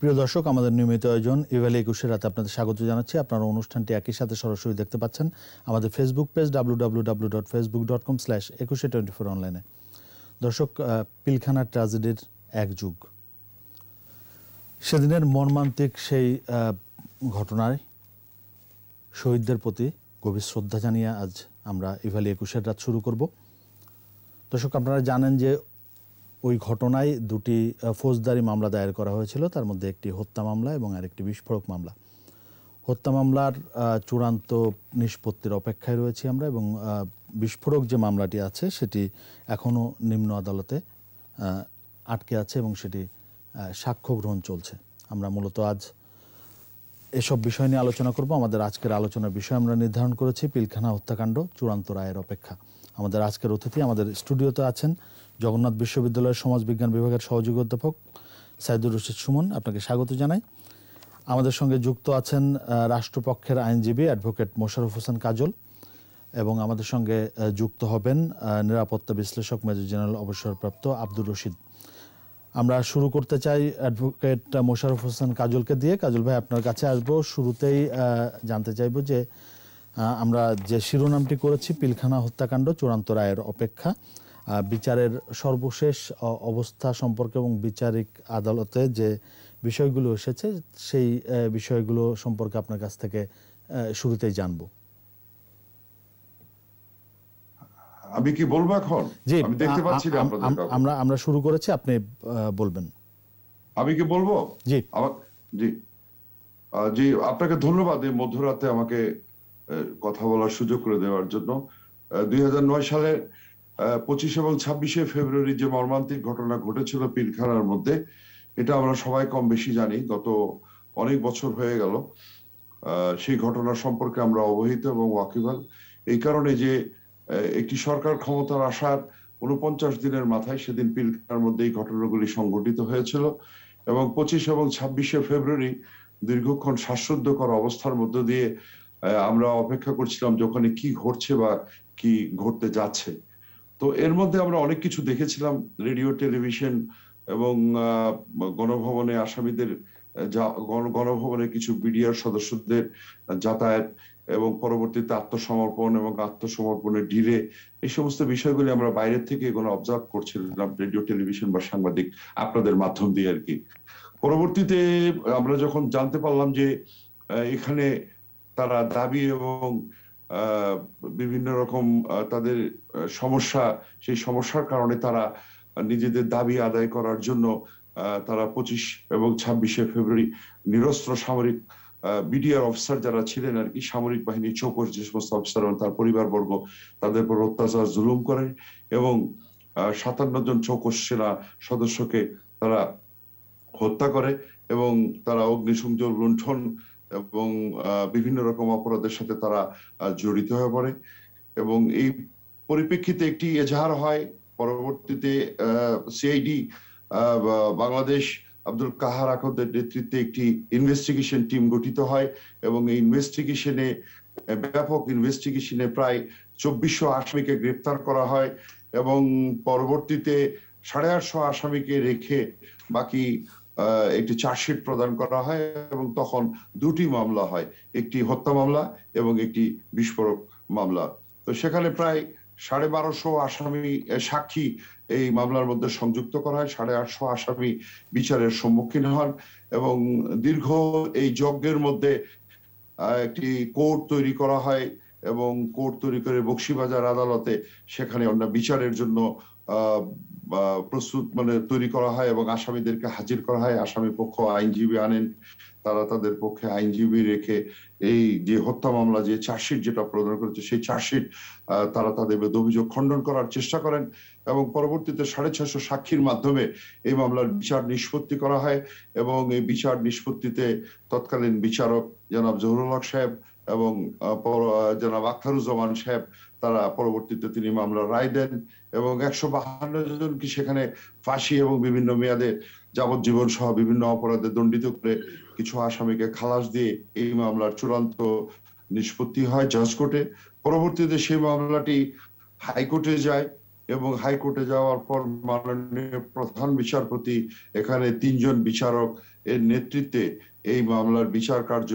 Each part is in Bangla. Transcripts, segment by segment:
প্রিয় দর্শক আমাদের নিয়মিত আয়োজন ইভেলি একুশের রাতে আপনাদের স্বাগত জানাচ্ছি আপনারা অনুষ্ঠানটি একই সাথে সরাসরি দেখতে পাচ্ছেন আমাদের Facebook page W W W dot Facebook dot com slash Ekushey twenty four অনলাইনে দর্শক পিলখানা ট্রাজেডির এক যুগ সেদিনের মর্মান্তিক সেই ঘটনায় শহীদদের প্রতি গভীর শ্রদ্ধা জানিয়ে আজ আমরা ইভেলি একুশের রাত শুরু করব দর্শক আপনারা জানেন যে ওই ঘটনায় দুটি ফৌজদারি মামলা দায়ের করা হয়েছিল তার মধ্যে একটি হত্যা মামলা এবং আরেকটি বিস্ফোরক মামলা হত্যা মামলার চূড়ান্ত নিষ্পত্তির অপেক্ষায় রয়েছি আমরা এবং বিস্ফোরক যে মামলাটি আছে সেটি এখনও নিম্ন আদালতে আটকে আছে এবং সেটি সাক্ষ্য গ্রহণ চলছে আমরা মূলত আজ এসব বিষয় নিয়ে আলোচনা করব আমাদের আজকের আলোচনার বিষয় আমরা নির্ধারণ করেছি পিলখানা হত্যাকাণ্ড চূড়ান্ত রায়ের অপেক্ষা আমাদের আজকের অতিথি আমাদের স্টুডিওতে আছেন জগন্নাথ বিশ্ববিদ্যালয়ের সমাজবিজ্ঞান বিভাগের সহযোগী অধ্যাপক সাইদুর রশিদ সুমন আপনাকে স্বাগত জানাই আমাদের সঙ্গে যুক্ত আছেন রাষ্ট্রপক্ষের আইনজীবী অ্যাডভোকেট মোশারফ হোসেন কাজল এবং আমাদের সঙ্গে যুক্ত হবেন নিরাপত্তা বিশ্লেষক মেজর জেনারেল অবসরপ্রাপ্ত আব্দুর রশিদ আমরা শুরু করতে চাই অ্যাডভোকেট মোশারফ হোসেন কাজলকে দিয়ে কাজল ভাই আপনার কাছে আসবো শুরুতেই জানতে চাইব যে আমরা যে শিরোনামটি করেছি পিলখানা হত্যাকাণ্ড চূড়ান্ত রায়ের অপেক্ষা বিচারের সর্বশেষ অবস্থা সম্পর্কে এবং বিচারিক আদালতে যে বিষয়গুলো এসেছে সেই বিষয়গুলো সম্পর্কে আপনার কাছ থেকে শুরুতেই জানবো আমি কি বলবো এখন আমি দেখতে পাচ্ছি আমরা আমরা শুরু করেছি আপনি বলবেন আমি কি বলবো জি জি জি আপনাকে ধন্যবাদ এই মধ্যরাতে আমাকে কথা বলার সুযোগ করে দেওয়ার জন্য দুই সালের পঁচিশ এবং ছাব্বিশে ফেব্রুয়ারি যে মর্মান্তিক ঘটনা ঘটেছিল পিলখানার মধ্যে এটা আমরা সবাই কম বেশি জানি গত অনেক বছর হয়ে গেল সেই ঘটনা সম্পর্কে আমরা অবহিত এবং ওয়াকিবাল এই কারণে যে একটি সরকার ক্ষমতার আসার উনপঞ্চাশ দিনের মাথায় সেদিন পিলখানার মধ্যে এই ঘটনাগুলি সংঘটিত হয়েছিল এবং পঁচিশ এবং ছাব্বিশে ফেব্রুয়ারি দীর্ঘক্ষণ শ্বাসরুদ্ধকর অবস্থার মধ্য দিয়ে আমরা অপেক্ষা করছিলাম যে ওখানে কি ঘটছে বা কি ঘটতে যাচ্ছে তো এর মধ্যে আমরা অনেক কিছু দেখেছিলাম রেডিও টেলিভিশন এবং গণভবনে আসামিদের গণভবনে কিছু বিডিআর সদস্যদের যাতায়াত এবং পরবর্তীতে আত্মসমর্পণ এবং আত্মসমর্পণের ডিলে এই সমস্ত বিষয়গুলি আমরা বাইরের থেকে এগুলো অবজার্ভ করছিলাম রেডিও টেলিভিশন বা সাংবাদিক আপনাদের মাধ্যম দিয়ে আর কি পরবর্তীতে আমরা যখন জানতে পারলাম যে এখানে তারা দাবি এবং বিভিন্ন রকম তাদের সমস্যা সেই সমস্যার কারণে তারা নিজেদের দাবি আদায় করার জন্য তারা পঁচিশ এবং ছাব্বিশে ফেব্রুয়ারি নিরস্ত্র সামরিক বিডিআর অফিসার যারা ছিলেন আর কি সামরিক বাহিনীর চৌকর যে সমস্ত অফিসার এবং তার পরিবারবর্গ তাদের উপর অত্যাচার জুলুম করে এবং সাতান্ন জন চৌকস সেনা সদস্যকে তারা হত্যা করে এবং তারা অগ্নিসংযোগ লুণ্ঠন এবং বিভিন্ন রকম অপরাধের সাথে তারা জড়িত হয়ে পড়ে এবং এই পরিপ্রেক্ষিতে একটি এজাহার হয় পরবর্তীতে সিআইডি বাংলাদেশ আব্দুল কাহার আকন্দের নেতৃত্বে একটি ইনভেস্টিগেশন টিম গঠিত হয় এবং এই ইনভেস্টিগেশনে ব্যাপক ইনভেস্টিগেশনে প্রায় চব্বিশশো আসামিকে গ্রেপ্তার করা হয় এবং পরবর্তীতে সাড়ে আটশো আসামিকে রেখে বাকি একটি চার্জশিট প্রদান করা হয় এবং তখন দুটি মামলা হয় একটি হত্যা মামলা এবং একটি বিস্ফোরক মামলা তো সেখানে প্রায় সাড়ে বারোশো আসামি সাক্ষী এই মামলার মধ্যে সংযুক্ত করা হয় সাড়ে আটশো আসামি বিচারের সম্মুখীন হন এবং দীর্ঘ এই যজ্ঞের মধ্যে একটি কোর্ট তৈরি করা হয় এবং কোর্ট তৈরি করে বক্সিবাজার আদালতে সেখানে অন্য বিচারের জন্য প্রস্তুত মানে তৈরি করা হয় এবং আসামিদেরকে হাজির করা হয় আসামি পক্ষ আইনজীবী আনেন তারা তাদের পক্ষে আইনজীবী রেখে এই যে হত্যা মামলা যে চার্জশিট যেটা প্রদান করেছে সেই চার্জশিট তারা তাদের অভিযোগ খণ্ডন করার চেষ্টা করেন এবং পরবর্তীতে সাড়ে ছয়শো সাক্ষীর মাধ্যমে এই মামলার বিচার নিষ্পত্তি করা হয় এবং এই বিচার নিষ্পত্তিতে তৎকালীন বিচারক জনাব জহরুল হক সাহেব এবং জনাব আখতারুজ্জামান সাহেব তারা পরবর্তীতে তিনি মামলা রায় দেন এবং একশো বাহান্ন জনকে সেখানে ফাঁসি এবং বিভিন্ন মেয়াদে যাবজ্জীবন সহ বিভিন্ন অপরাধে দণ্ডিত করে কিছু আসামিকে খালাস দিয়ে এই মামলার চূড়ান্ত নিষ্পত্তি হয় জাজ কোর্টে পরবর্তীতে সেই মামলাটি হাইকোর্টে যায় এবং হাইকোর্টে যাওয়ার পর মাননীয় প্রধান বিচারপতি এখানে তিনজন বিচারক এর নেতৃত্বে এই মামলার বিচার কার্য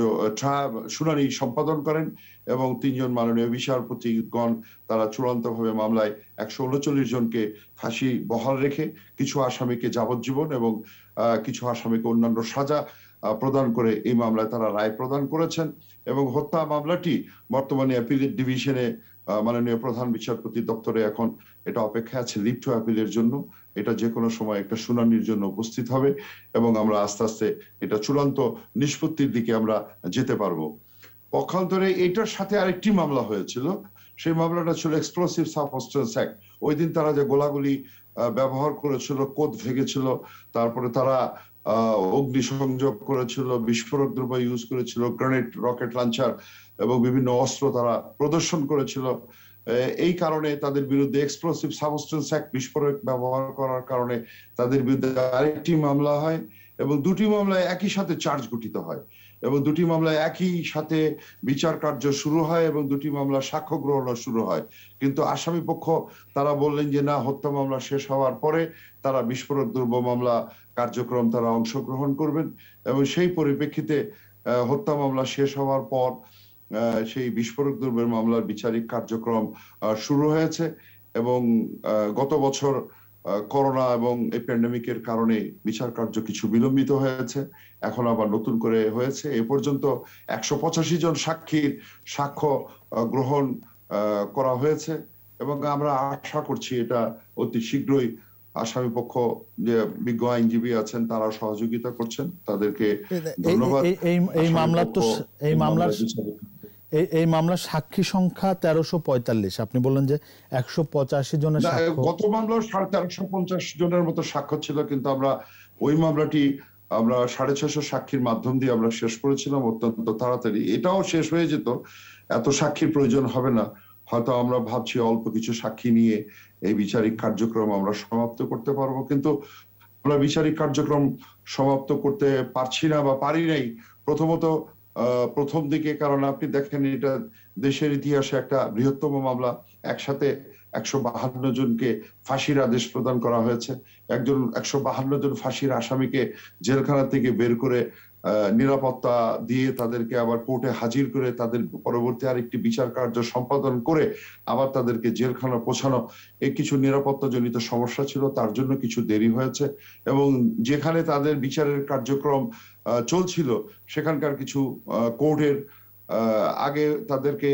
শুনানি সম্পাদন করেন এবং তিনজন মাননীয় বিচারপতিগণ তারা চূড়ান্তভাবে মামলায় একশো উনচল্লিশ জনকে ফাঁসি বহাল রেখে কিছু আসামিকে যাবজ্জীবন এবং কিছু আসামিকে অন্যান্য সাজা প্রদান করে এই মামলায় তারা রায় প্রদান করেছেন এবং হত্যা মামলাটি বর্তমানে অ্যাপিলেট ডিভিশনে মাননীয় প্রধান বিচারপতি দপ্তরে এখন এটা অপেক্ষা আছে লিপ্ট অ্যাপিলের জন্য এটা যে কোনো সময় একটা শুনানির জন্য উপস্থিত হবে এবং আমরা আস্তে আস্তে এটা চূড়ান্ত নিষ্পত্তির দিকে আমরা যেতে পারবো পক্ষান্তরে এটার সাথে আরেকটি মামলা হয়েছিল সেই মামলাটা ছিল এক্সপ্লোসিভ সাবস্টেন্স অ্যাক্ট ওই দিন তারা যে গোলাগুলি ব্যবহার করেছিল কোদ ভেঙেছিল তারপরে তারা অগ্নি সংযোগ করেছিল বিস্ফোরক দ্রব্য ইউজ করেছিল গ্রেনেড রকেট লঞ্চার এবং বিভিন্ন অস্ত্র তারা প্রদর্শন করেছিল এই কারণে তাদের বিরুদ্ধে এক্সপ্লোসিভ সাবস্টেন্স এক বিস্ফোরক ব্যবহার করার কারণে তাদের বিরুদ্ধে আরেকটি মামলা হয় এবং দুটি মামলায় একই সাথে চার্জ গঠিত হয় এবং দুটি মামলায় একই সাথে বিচার কার্য শুরু হয় এবং দুটি মামলা সাক্ষ্য গ্রহণ শুরু হয় কিন্তু আসামি পক্ষ তারা বললেন যে না হত্যা মামলা শেষ হওয়ার পরে তারা বিস্ফোরক দ্রব্য মামলা কার্যক্রম তারা অংশগ্রহণ করবেন এবং সেই পরিপ্রেক্ষিতে হত্যা মামলা শেষ হওয়ার পর সেই বিস্ফোরক দ্রব্যের মামলার বিচারিক কার্যক্রম শুরু হয়েছে এবং গত বছর করোনা এবং এই প্যান্ডেমিকের কারণে বিচার কার্য কিছু বিলম্বিত হয়েছে এখন আবার নতুন করে হয়েছে এ পর্যন্ত একশো পঁচাশি জন সাক্ষীর সাক্ষ্য গ্রহণ করা হয়েছে এবং আমরা আশা করছি এটা অতি শীঘ্রই আসামি পক্ষ যে বিজ্ঞ আইনজীবী আছেন তারা সহযোগিতা করছেন তাদেরকে ধন্যবাদ এই মামলার তো এই মামলার এই এই মামলার সাক্ষী সংখ্যা তেরোশো পঁয়তাল্লিশ আপনি বললেন যে একশো পঁচাশি জনের গত মামলা সাড়ে তেরোশো পঞ্চাশ জনের মতো সাক্ষ্য ছিল কিন্তু আমরা ওই মামলাটি আমরা সাড়ে ছশো সাক্ষীর মাধ্যম দিয়ে আমরা শেষ করেছিলাম অত্যন্ত তাড়াতাড়ি এটাও শেষ হয়ে যেত এত সাক্ষীর প্রয়োজন হবে না হয়তো আমরা ভাবছি অল্প কিছু সাক্ষী নিয়ে এই বিচারিক কার্যক্রম আমরা সমাপ্ত করতে পারবো কিন্তু আমরা বিচারিক কার্যক্রম সমাপ্ত করতে পারছি না বা পারি নাই প্রথমত প্রথম দিকে কারণ আপনি দেখেন এটা দেশের ইতিহাসে একটা বৃহত্তম মামলা একসাথে একশো বাহান্ন জনকে ফাঁসির আদেশ প্রদান করা হয়েছে একজন একশো বাহান্ন জন ফাঁসির আসামিকে জেলখানা থেকে বের করে নিরাপত্তা দিয়ে তাদেরকে আবার কোর্টে হাজির করে তাদের পরবর্তী আরেকটি বিচার কার্য সম্পাদন করে আবার তাদেরকে জেলখানা পৌঁছানো এই কিছু নিরাপত্তাজনিত সমস্যা ছিল তার জন্য কিছু দেরি হয়েছে এবং যেখানে তাদের বিচারের কার্যক্রম চলছিল সেখানকার কিছু কোর্টের আগে তাদেরকে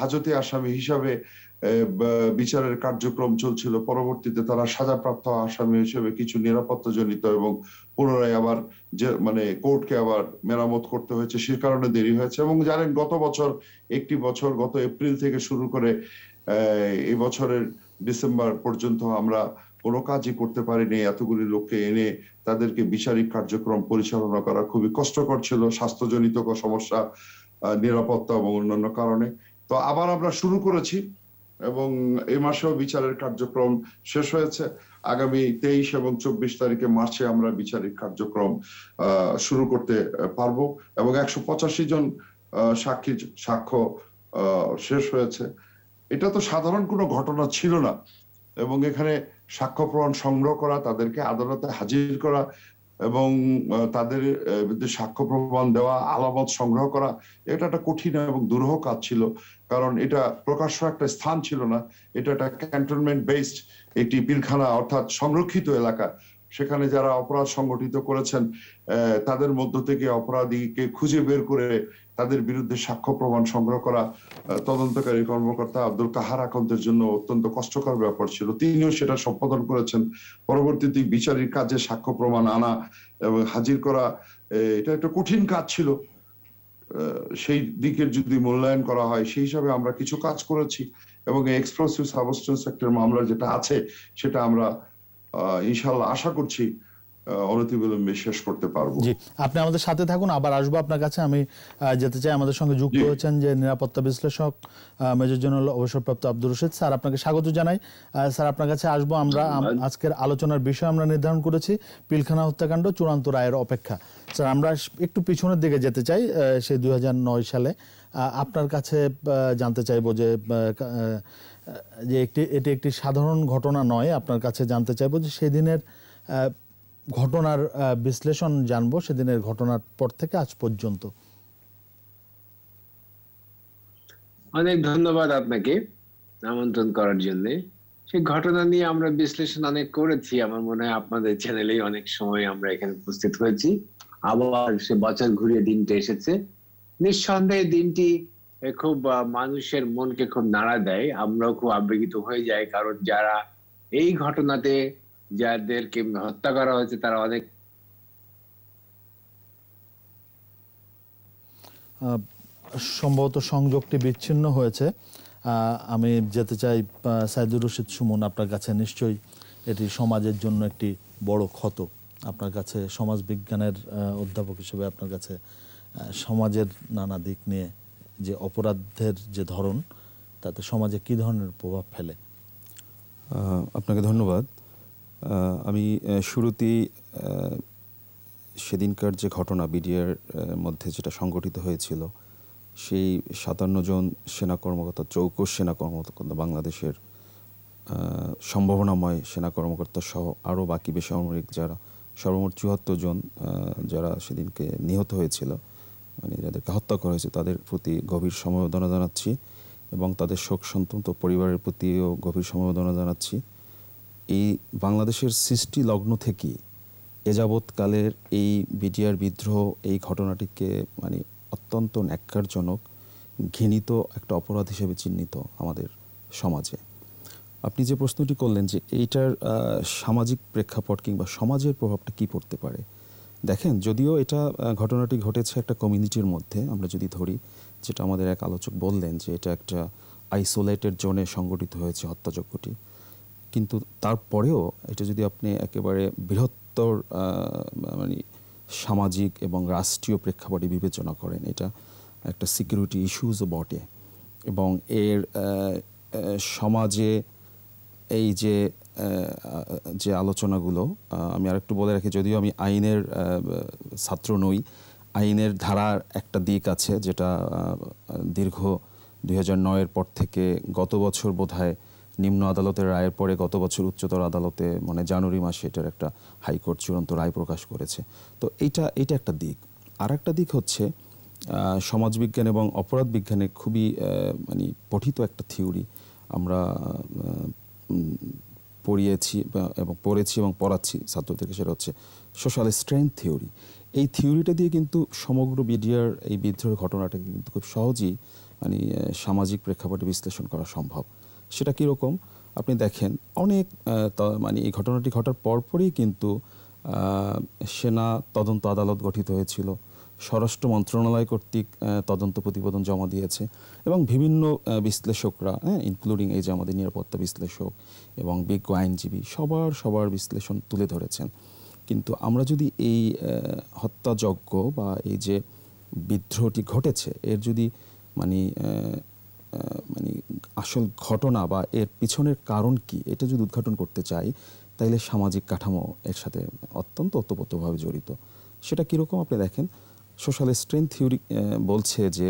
হাজতে আসামি হিসাবে বিচারের কার্যক্রম চলছিল পরবর্তীতে তারা সাজাপ্রাপ্ত আসামি হিসেবে কিছু নিরাপত্তা জনিত এবং পুনরায় আবার যে মানে কোর্টকে আবার মেরামত করতে হয়েছে সে কারণে দেরি হয়েছে এবং জানেন গত বছর একটি বছর গত এপ্রিল থেকে শুরু করে এই বছরের ডিসেম্বর পর্যন্ত আমরা কোনো কাজই করতে পারিনি এতগুলি লোককে এনে তাদেরকে বিচারিক কার্যক্রম পরিচালনা করা খুবই কষ্টকর ছিল স্বাস্থ্যজনিত সমস্যা নিরাপত্তা এবং অন্যান্য কারণে তো আবার আমরা শুরু করেছি এবং এই মাসেও বিচারের কার্যক্রম শেষ হয়েছে আগামী তেইশ এবং চব্বিশ তারিখে মার্চে আমরা বিচারিক কার্যক্রম শুরু করতে পারবো এবং একশো পঁচাশি জন সাক্ষী সাক্ষ্য শেষ হয়েছে এটা তো সাধারণ কোনো ঘটনা ছিল না এবং এখানে সাক্ষ্য প্রমাণ সংগ্রহ করা তাদেরকে আদালতে হাজির করা এবং তাদের সাক্ষ্য প্রমাণ দেওয়া আলামত সংগ্রহ করা এটা একটা কঠিন এবং দুরূহ কাজ ছিল কারণ এটা প্রকাশ্য একটা স্থান ছিল না এটা একটা ক্যান্টনমেন্ট বেসড একটি পিলখানা অর্থাৎ সংরক্ষিত এলাকা সেখানে যারা অপরাধ সংগঠিত করেছেন তাদের মধ্য থেকে অপরাধীকে খুঁজে বের করে তাদের বিরুদ্ধে সাক্ষ্য প্রমাণ সংগ্রহ করা তদন্তকারী কর্মকর্তা আব্দুল কাহার আকন্দের জন্য অত্যন্ত কষ্টকর ব্যাপার ছিল তিনিও সেটা সম্পাদন করেছেন পরবর্তীতে বিচারের কাজে সাক্ষ্য প্রমাণ আনা এবং হাজির করা এটা একটা কঠিন কাজ ছিল সেই দিকের যদি মূল্যায়ন করা হয় সেই হিসাবে আমরা কিছু কাজ করেছি এবং এক্সপ্লোসিভ সাবস্টেন্স একটা মামলা যেটা আছে সেটা আমরা ইনশাল্লাহ আশা করছি অনতিবিলম্বে শেষ করতে পারবো জি আপনি আমাদের সাথে থাকুন আবার আসবো আপনার কাছে আমি যেতে চাই আমাদের সঙ্গে যুক্ত হয়েছেন যে নিরাপত্তা বিশ্লেষক মেজর জেনারেল অবসরপ্রাপ্ত আব্দুর রশিদ স্যার আপনাকে স্বাগত জানাই স্যার আপনার কাছে আসবো আমরা আজকের আলোচনার বিষয় আমরা নির্ধারণ করেছি পিলখানা হত্যাকাণ্ড চূড়ান্ত রায়ের অপেক্ষা স্যার আমরা একটু পিছনের দিকে যেতে চাই সেই দুই নয় সালে আপনার কাছে জানতে চাইবো যে যে একটি এটি একটি সাধারণ ঘটনা নয় আপনার কাছে জানতে চাইবো যে সেদিনের ঘটনার বিশ্লেষণ জানবো সেদিনের ঘটনার পর থেকে আজ পর্যন্ত অনেক ধন্যবাদ আপনাকে আমন্ত্রণ করার জন্য সেই ঘটনা নিয়ে আমরা বিশ্লেষণ অনেক করেছি আমার মনে হয় আপনাদের চ্যানেলেই অনেক সময় আমরা এখানে উপস্থিত হয়েছি আবার সে বছর ঘুরিয়ে দিনটা এসেছে নিঃসন্দেহে দিনটি খুব মানুষের মনকে খুব নাড়া দেয় আমরাও খুব আবেগিত হয়ে যাই কারণ যারা এই ঘটনাতে যাদেরকে হত্যা করা হয়েছে তারা অনেক সম্ভবত সংযোগটি বিচ্ছিন্ন হয়েছে আমি যেতে চাই সাইদুর রশিদ সুমন আপনার কাছে নিশ্চয়ই এটি সমাজের জন্য একটি বড় ক্ষত আপনার কাছে সমাজ বিজ্ঞানের অধ্যাপক হিসেবে আপনার কাছে সমাজের নানা দিক নিয়ে যে অপরাধের যে ধরন তাতে সমাজে কি ধরনের প্রভাব ফেলে আপনাকে ধন্যবাদ আমি শুরুতেই সেদিনকার যে ঘটনা বিডিআর মধ্যে যেটা সংগঠিত হয়েছিল সেই সাতান্ন জন সেনা কর্মকর্তা চৌকস সেনা কর্মকর্তা বাংলাদেশের সম্ভাবনাময় সেনা কর্মকর্তা সহ আরও বাকি বেসামরিক যারা সর্বমোট চুয়াত্তর জন যারা সেদিনকে নিহত হয়েছিল মানে যাদেরকে হত্যা করা হয়েছে তাদের প্রতি গভীর সমবেদনা জানাচ্ছি এবং তাদের শোক সন্তন্ত পরিবারের প্রতিও গভীর সমবেদনা জানাচ্ছি এই বাংলাদেশের সৃষ্টি লগ্ন থেকে এযাবৎকালের এই বিডিআর বিদ্রোহ এই ঘটনাটিকে মানে অত্যন্ত ন্যাক্কারজনক ঘৃণিত একটা অপরাধ হিসেবে চিহ্নিত আমাদের সমাজে আপনি যে প্রশ্নটি করলেন যে এইটার সামাজিক প্রেক্ষাপট কিংবা সমাজের প্রভাবটা কি পড়তে পারে দেখেন যদিও এটা ঘটনাটি ঘটেছে একটা কমিউনিটির মধ্যে আমরা যদি ধরি যেটা আমাদের এক আলোচক বললেন যে এটা একটা আইসোলেটেড জোনে সংগঠিত হয়েছে হত্যাযজ্ঞটি কিন্তু তারপরেও এটা যদি আপনি একেবারে বৃহত্তর মানে সামাজিক এবং রাষ্ট্রীয় প্রেক্ষাপটে বিবেচনা করেন এটা একটা সিকিউরিটি ইস্যুজও বটে এবং এর সমাজে এই যে যে আলোচনাগুলো আমি আরেকটু বলে রাখি যদিও আমি আইনের ছাত্র নই আইনের ধারার একটা দিক আছে যেটা দীর্ঘ দুই হাজার নয়ের পর থেকে গত বছর বোধহয় নিম্ন আদালতের রায়ের পরে গত বছর উচ্চতর আদালতে মানে জানুয়ারি মাসে এটার একটা হাইকোর্ট চূড়ান্ত রায় প্রকাশ করেছে তো এইটা এটা একটা দিক আর একটা দিক হচ্ছে সমাজবিজ্ঞান এবং অপরাধ বিজ্ঞানে খুবই মানে পঠিত একটা থিওরি আমরা পড়িয়েছি এবং পড়েছি এবং পড়াচ্ছি ছাত্রদেরকে সেটা হচ্ছে সোশ্যাল স্ট্রেংথ থিওরি এই থিওরিটা দিয়ে কিন্তু সমগ্র মিডিয়ার এই বিদ্রোহের ঘটনাটাকে কিন্তু খুব সহজেই মানে সামাজিক প্রেক্ষাপটে বিশ্লেষণ করা সম্ভব সেটা কীরকম আপনি দেখেন অনেক মানে এই ঘটনাটি ঘটার পরপরই কিন্তু সেনা তদন্ত আদালত গঠিত হয়েছিল স্বরাষ্ট্র মন্ত্রণালয় কর্তৃক তদন্ত প্রতিবেদন জমা দিয়েছে এবং বিভিন্ন বিশ্লেষকরা হ্যাঁ ইনক্লুডিং এই যে আমাদের নিরাপত্তা বিশ্লেষক এবং বিজ্ঞ আইনজীবী সবার সবার বিশ্লেষণ তুলে ধরেছেন কিন্তু আমরা যদি এই হত্যাযজ্ঞ বা এই যে বিদ্রোহটি ঘটেছে এর যদি মানে মানে আসল ঘটনা বা এর পিছনের কারণ কি এটা যদি উদ্ঘাটন করতে চাই তাইলে সামাজিক কাঠামো এর সাথে অত্যন্ত অতপ্রতভাবে জড়িত সেটা কীরকম আপনি দেখেন সোশ্যাল স্ট্রেংথ থিওরি বলছে যে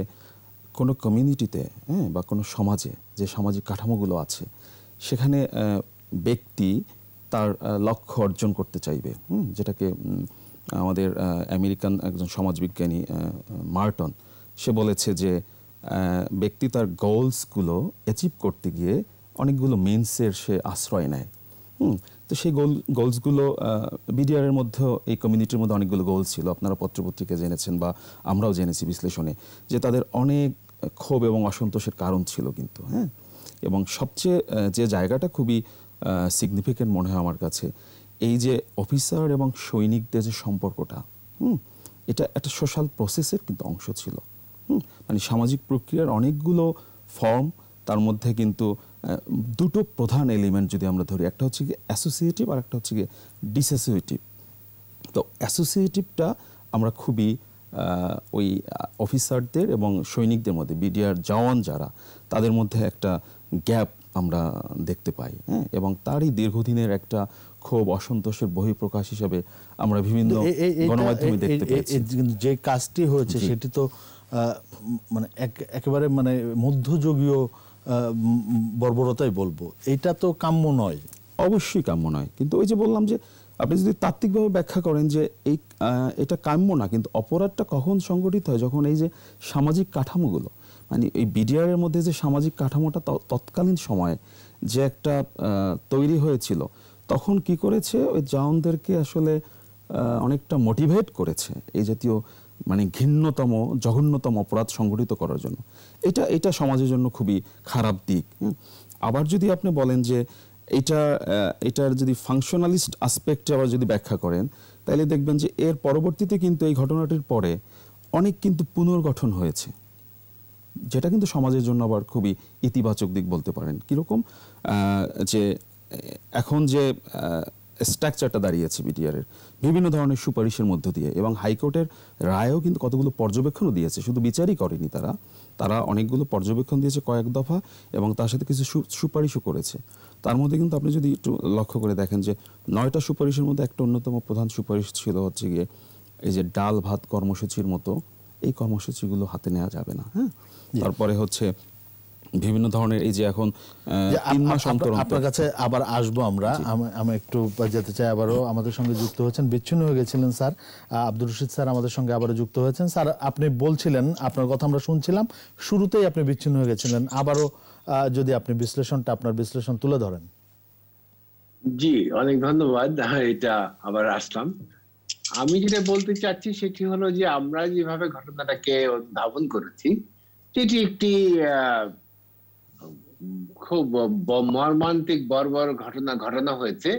কোনো কমিউনিটিতে হ্যাঁ বা কোনো সমাজে যে সামাজিক কাঠামোগুলো আছে সেখানে ব্যক্তি তার লক্ষ্য অর্জন করতে চাইবে যেটাকে আমাদের আমেরিকান একজন সমাজবিজ্ঞানী মার্টন সে বলেছে যে ব্যক্তি তার গোলসগুলো অ্যাচিভ করতে গিয়ে অনেকগুলো মিনসের সে আশ্রয় নেয় হুম তো সেই গোল গোলসগুলো বিডিআরের মধ্যেও এই কমিউনিটির মধ্যে অনেকগুলো গোলস ছিল আপনারা পত্রপত্রিকা জেনেছেন বা আমরাও জেনেছি বিশ্লেষণে যে তাদের অনেক ক্ষোভ এবং অসন্তোষের কারণ ছিল কিন্তু হ্যাঁ এবং সবচেয়ে যে জায়গাটা খুবই সিগনিফিকেন্ট মনে হয় আমার কাছে এই যে অফিসার এবং সৈনিকদের যে সম্পর্কটা হুম এটা একটা সোশ্যাল প্রসেসের কিন্তু অংশ ছিল মানে সামাজিক প্রক্রিয়ার অনেকগুলো ফর্ম তার মধ্যে কিন্তু দুটো প্রধান এলিমেন্ট যদি আমরা ধরি একটা হচ্ছে গিয়ে অ্যাসোসিয়েটিভ আর একটা হচ্ছে গিয়ে ডিসঅ্যাসোসিয়েটিভ তো অ্যাসোসিয়েটিভটা আমরা খুবই ওই অফিসারদের এবং সৈনিকদের মধ্যে বিডিআর জওয়ান যারা তাদের মধ্যে একটা গ্যাপ আমরা দেখতে পাই হ্যাঁ এবং তারই দীর্ঘদিনের একটা খুব অসন্তোষের বহিঃপ্রকাশ হিসেবে আমরা বিভিন্ন গণমাধ্যমে দেখতে পাই যে কাজটি হয়েছে সেটি তো মানে একেবারে মানে মধ্যযুগীয় বর্বরতাই বলবো এটা তো কাম্য নয় অবশ্যই কাম্য নয় কিন্তু ওই যে বললাম যে আপনি যদি তাত্ত্বিকভাবে ব্যাখ্যা করেন যে এই এটা কাম্য না কিন্তু অপরাধটা কখন সংগঠিত হয় যখন এই যে সামাজিক কাঠামোগুলো মানে এই বিডিআরের মধ্যে যে সামাজিক কাঠামোটা তৎকালীন সময়ে যে একটা তৈরি হয়েছিল তখন কি করেছে ওই জওয়ানদেরকে আসলে অনেকটা মোটিভেট করেছে এই জাতীয় মানে ঘৃণ্যতম জঘন্যতম অপরাধ সংঘটিত করার জন্য এটা এটা সমাজের জন্য খুবই খারাপ দিক আবার যদি আপনি বলেন যে এটা এটার যদি ফাংশনালিস্ট আসপেক্টে আবার যদি ব্যাখ্যা করেন তাহলে দেখবেন যে এর পরবর্তীতে কিন্তু এই ঘটনাটির পরে অনেক কিন্তু পুনর্গঠন হয়েছে যেটা কিন্তু সমাজের জন্য আবার খুবই ইতিবাচক দিক বলতে পারেন কীরকম যে এখন যে স্ট্রাকচারটা দাঁড়িয়েছে এর বিভিন্ন ধরনের সুপারিশের মধ্য দিয়ে এবং হাইকোর্টের রায়ও কিন্তু কতগুলো পর্যবেক্ষণও দিয়েছে শুধু বিচারই করেনি তারা তারা অনেকগুলো পর্যবেক্ষণ দিয়েছে কয়েক দফা এবং তার সাথে কিছু সুপারিশও করেছে তার মধ্যে কিন্তু আপনি যদি একটু লক্ষ্য করে দেখেন যে নয়টা সুপারিশের মধ্যে একটা অন্যতম প্রধান সুপারিশ ছিল হচ্ছে গিয়ে এই যে ডাল ভাত কর্মসূচির মতো এই কর্মসূচিগুলো হাতে নেওয়া যাবে না হ্যাঁ তারপরে হচ্ছে বিভিন্ন ধরনের এই যে এখন তিন মাস অন্তর আপনার কাছে আবার আসবো আমরা আমি একটু যেতে চাই আবারও আমাদের সঙ্গে যুক্ত হয়েছেন বিচ্ছিন্ন হয়ে গেছিলেন স্যার আব্দুর রশিদ স্যার আমাদের সঙ্গে আবারও যুক্ত হয়েছেন স্যার আপনি বলছিলেন আপনার কথা আমরা শুনছিলাম শুরুতেই আপনি বিচ্ছিন্ন হয়ে গেছিলেন আবারও যদি আপনি বিশ্লেষণটা আপনার বিশ্লেষণ তুলে ধরেন জি অনেক ধন্যবাদ হ্যাঁ, এটা আবার আসলাম আমি যেটা বলতে চাচ্ছি সেটি হলো যে আমরা যেভাবে ঘটনাটাকে উদ্ভাবন করেছি সেটি একটি খুব মর্মান্তিক বর্বর ঘটনা ঘটনা হয়েছে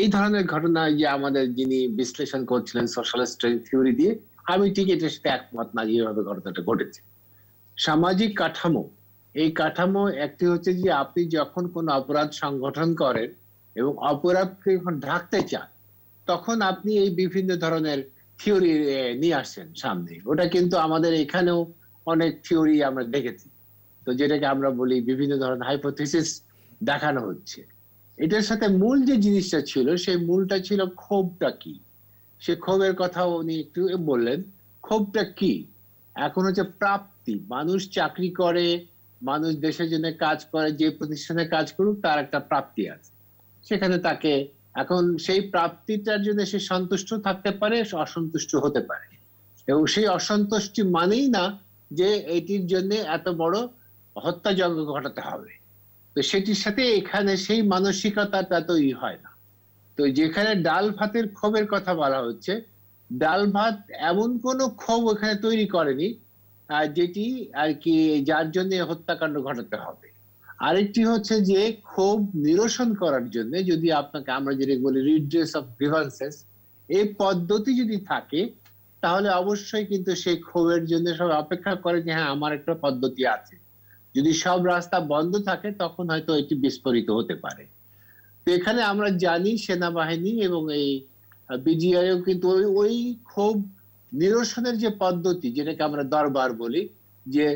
এই ধরনের ঘটনা যে আমাদের যিনি বিশ্লেষণ করছিলেন সোশ্যাল থিওরি দিয়ে আমি ঠিক এটার সাথে একমত না যেভাবে ঘটনাটা ঘটেছে সামাজিক কাঠামো এই কাঠামো একটি হচ্ছে যে আপনি যখন কোন অপরাধ সংগঠন করেন এবং অপরাধকে যখন ঢাকতে চান তখন আপনি এই বিভিন্ন ধরনের থিওরি নিয়ে আসছেন সামনে ওটা কিন্তু আমাদের এখানেও অনেক থিওরি আমরা দেখেছি তো যেটাকে আমরা বলি বিভিন্ন ধরনের হাইপোথিসিস দেখানো হচ্ছে এটার সাথে মূল যে জিনিসটা ছিল সেই মূলটা ছিল ক্ষোভটা কি সে ক্ষোভের কথা উনি একটু বললেন ক্ষোভটা কি এখন হচ্ছে প্রাপ্তি মানুষ চাকরি করে মানুষ দেশের জন্য কাজ করে যে প্রতিষ্ঠানে কাজ করুক তার একটা প্রাপ্তি আছে সেখানে তাকে এখন সেই প্রাপ্তিটার জন্য সে সন্তুষ্ট থাকতে পারে অসন্তুষ্ট হতে পারে এবং সেই অসন্তুষ্টি মানেই না যে এটির জন্য এত বড় হত্যাযজ্ঞ ঘটাতে হবে তো সেটির সাথে এখানে সেই মানসিকতাটা তৈরি হয় না তো যেখানে ডাল ভাতের ক্ষোভের কথা বলা হচ্ছে ডাল ভাত এমন কোন ক্ষোভ এখানে তৈরি করেনি যেটি আর কি যার জন্য হত্যাকাণ্ড ঘটাতে হবে আরেকটি হচ্ছে যে ক্ষোভ নিরসন করার জন্য যদি আপনাকে আমরা যেটা বলি রিড্রেস অফ গ্রিভান্সেস এই পদ্ধতি যদি থাকে তাহলে অবশ্যই কিন্তু সেই ক্ষোভের জন্য সব অপেক্ষা করে যে হ্যাঁ আমার একটা পদ্ধতি আছে যদি সব রাস্তা বন্ধ থাকে তখন হয়তো এটি বিস্ফোরিত হতে পারে তো এখানে আমরা জানি সেনাবাহিনী এবং এই বিজিআইও কিন্তু ওই ওই ক্ষোভ নিরসনের যে পদ্ধতি যেটাকে আমরা দরবার বলি যে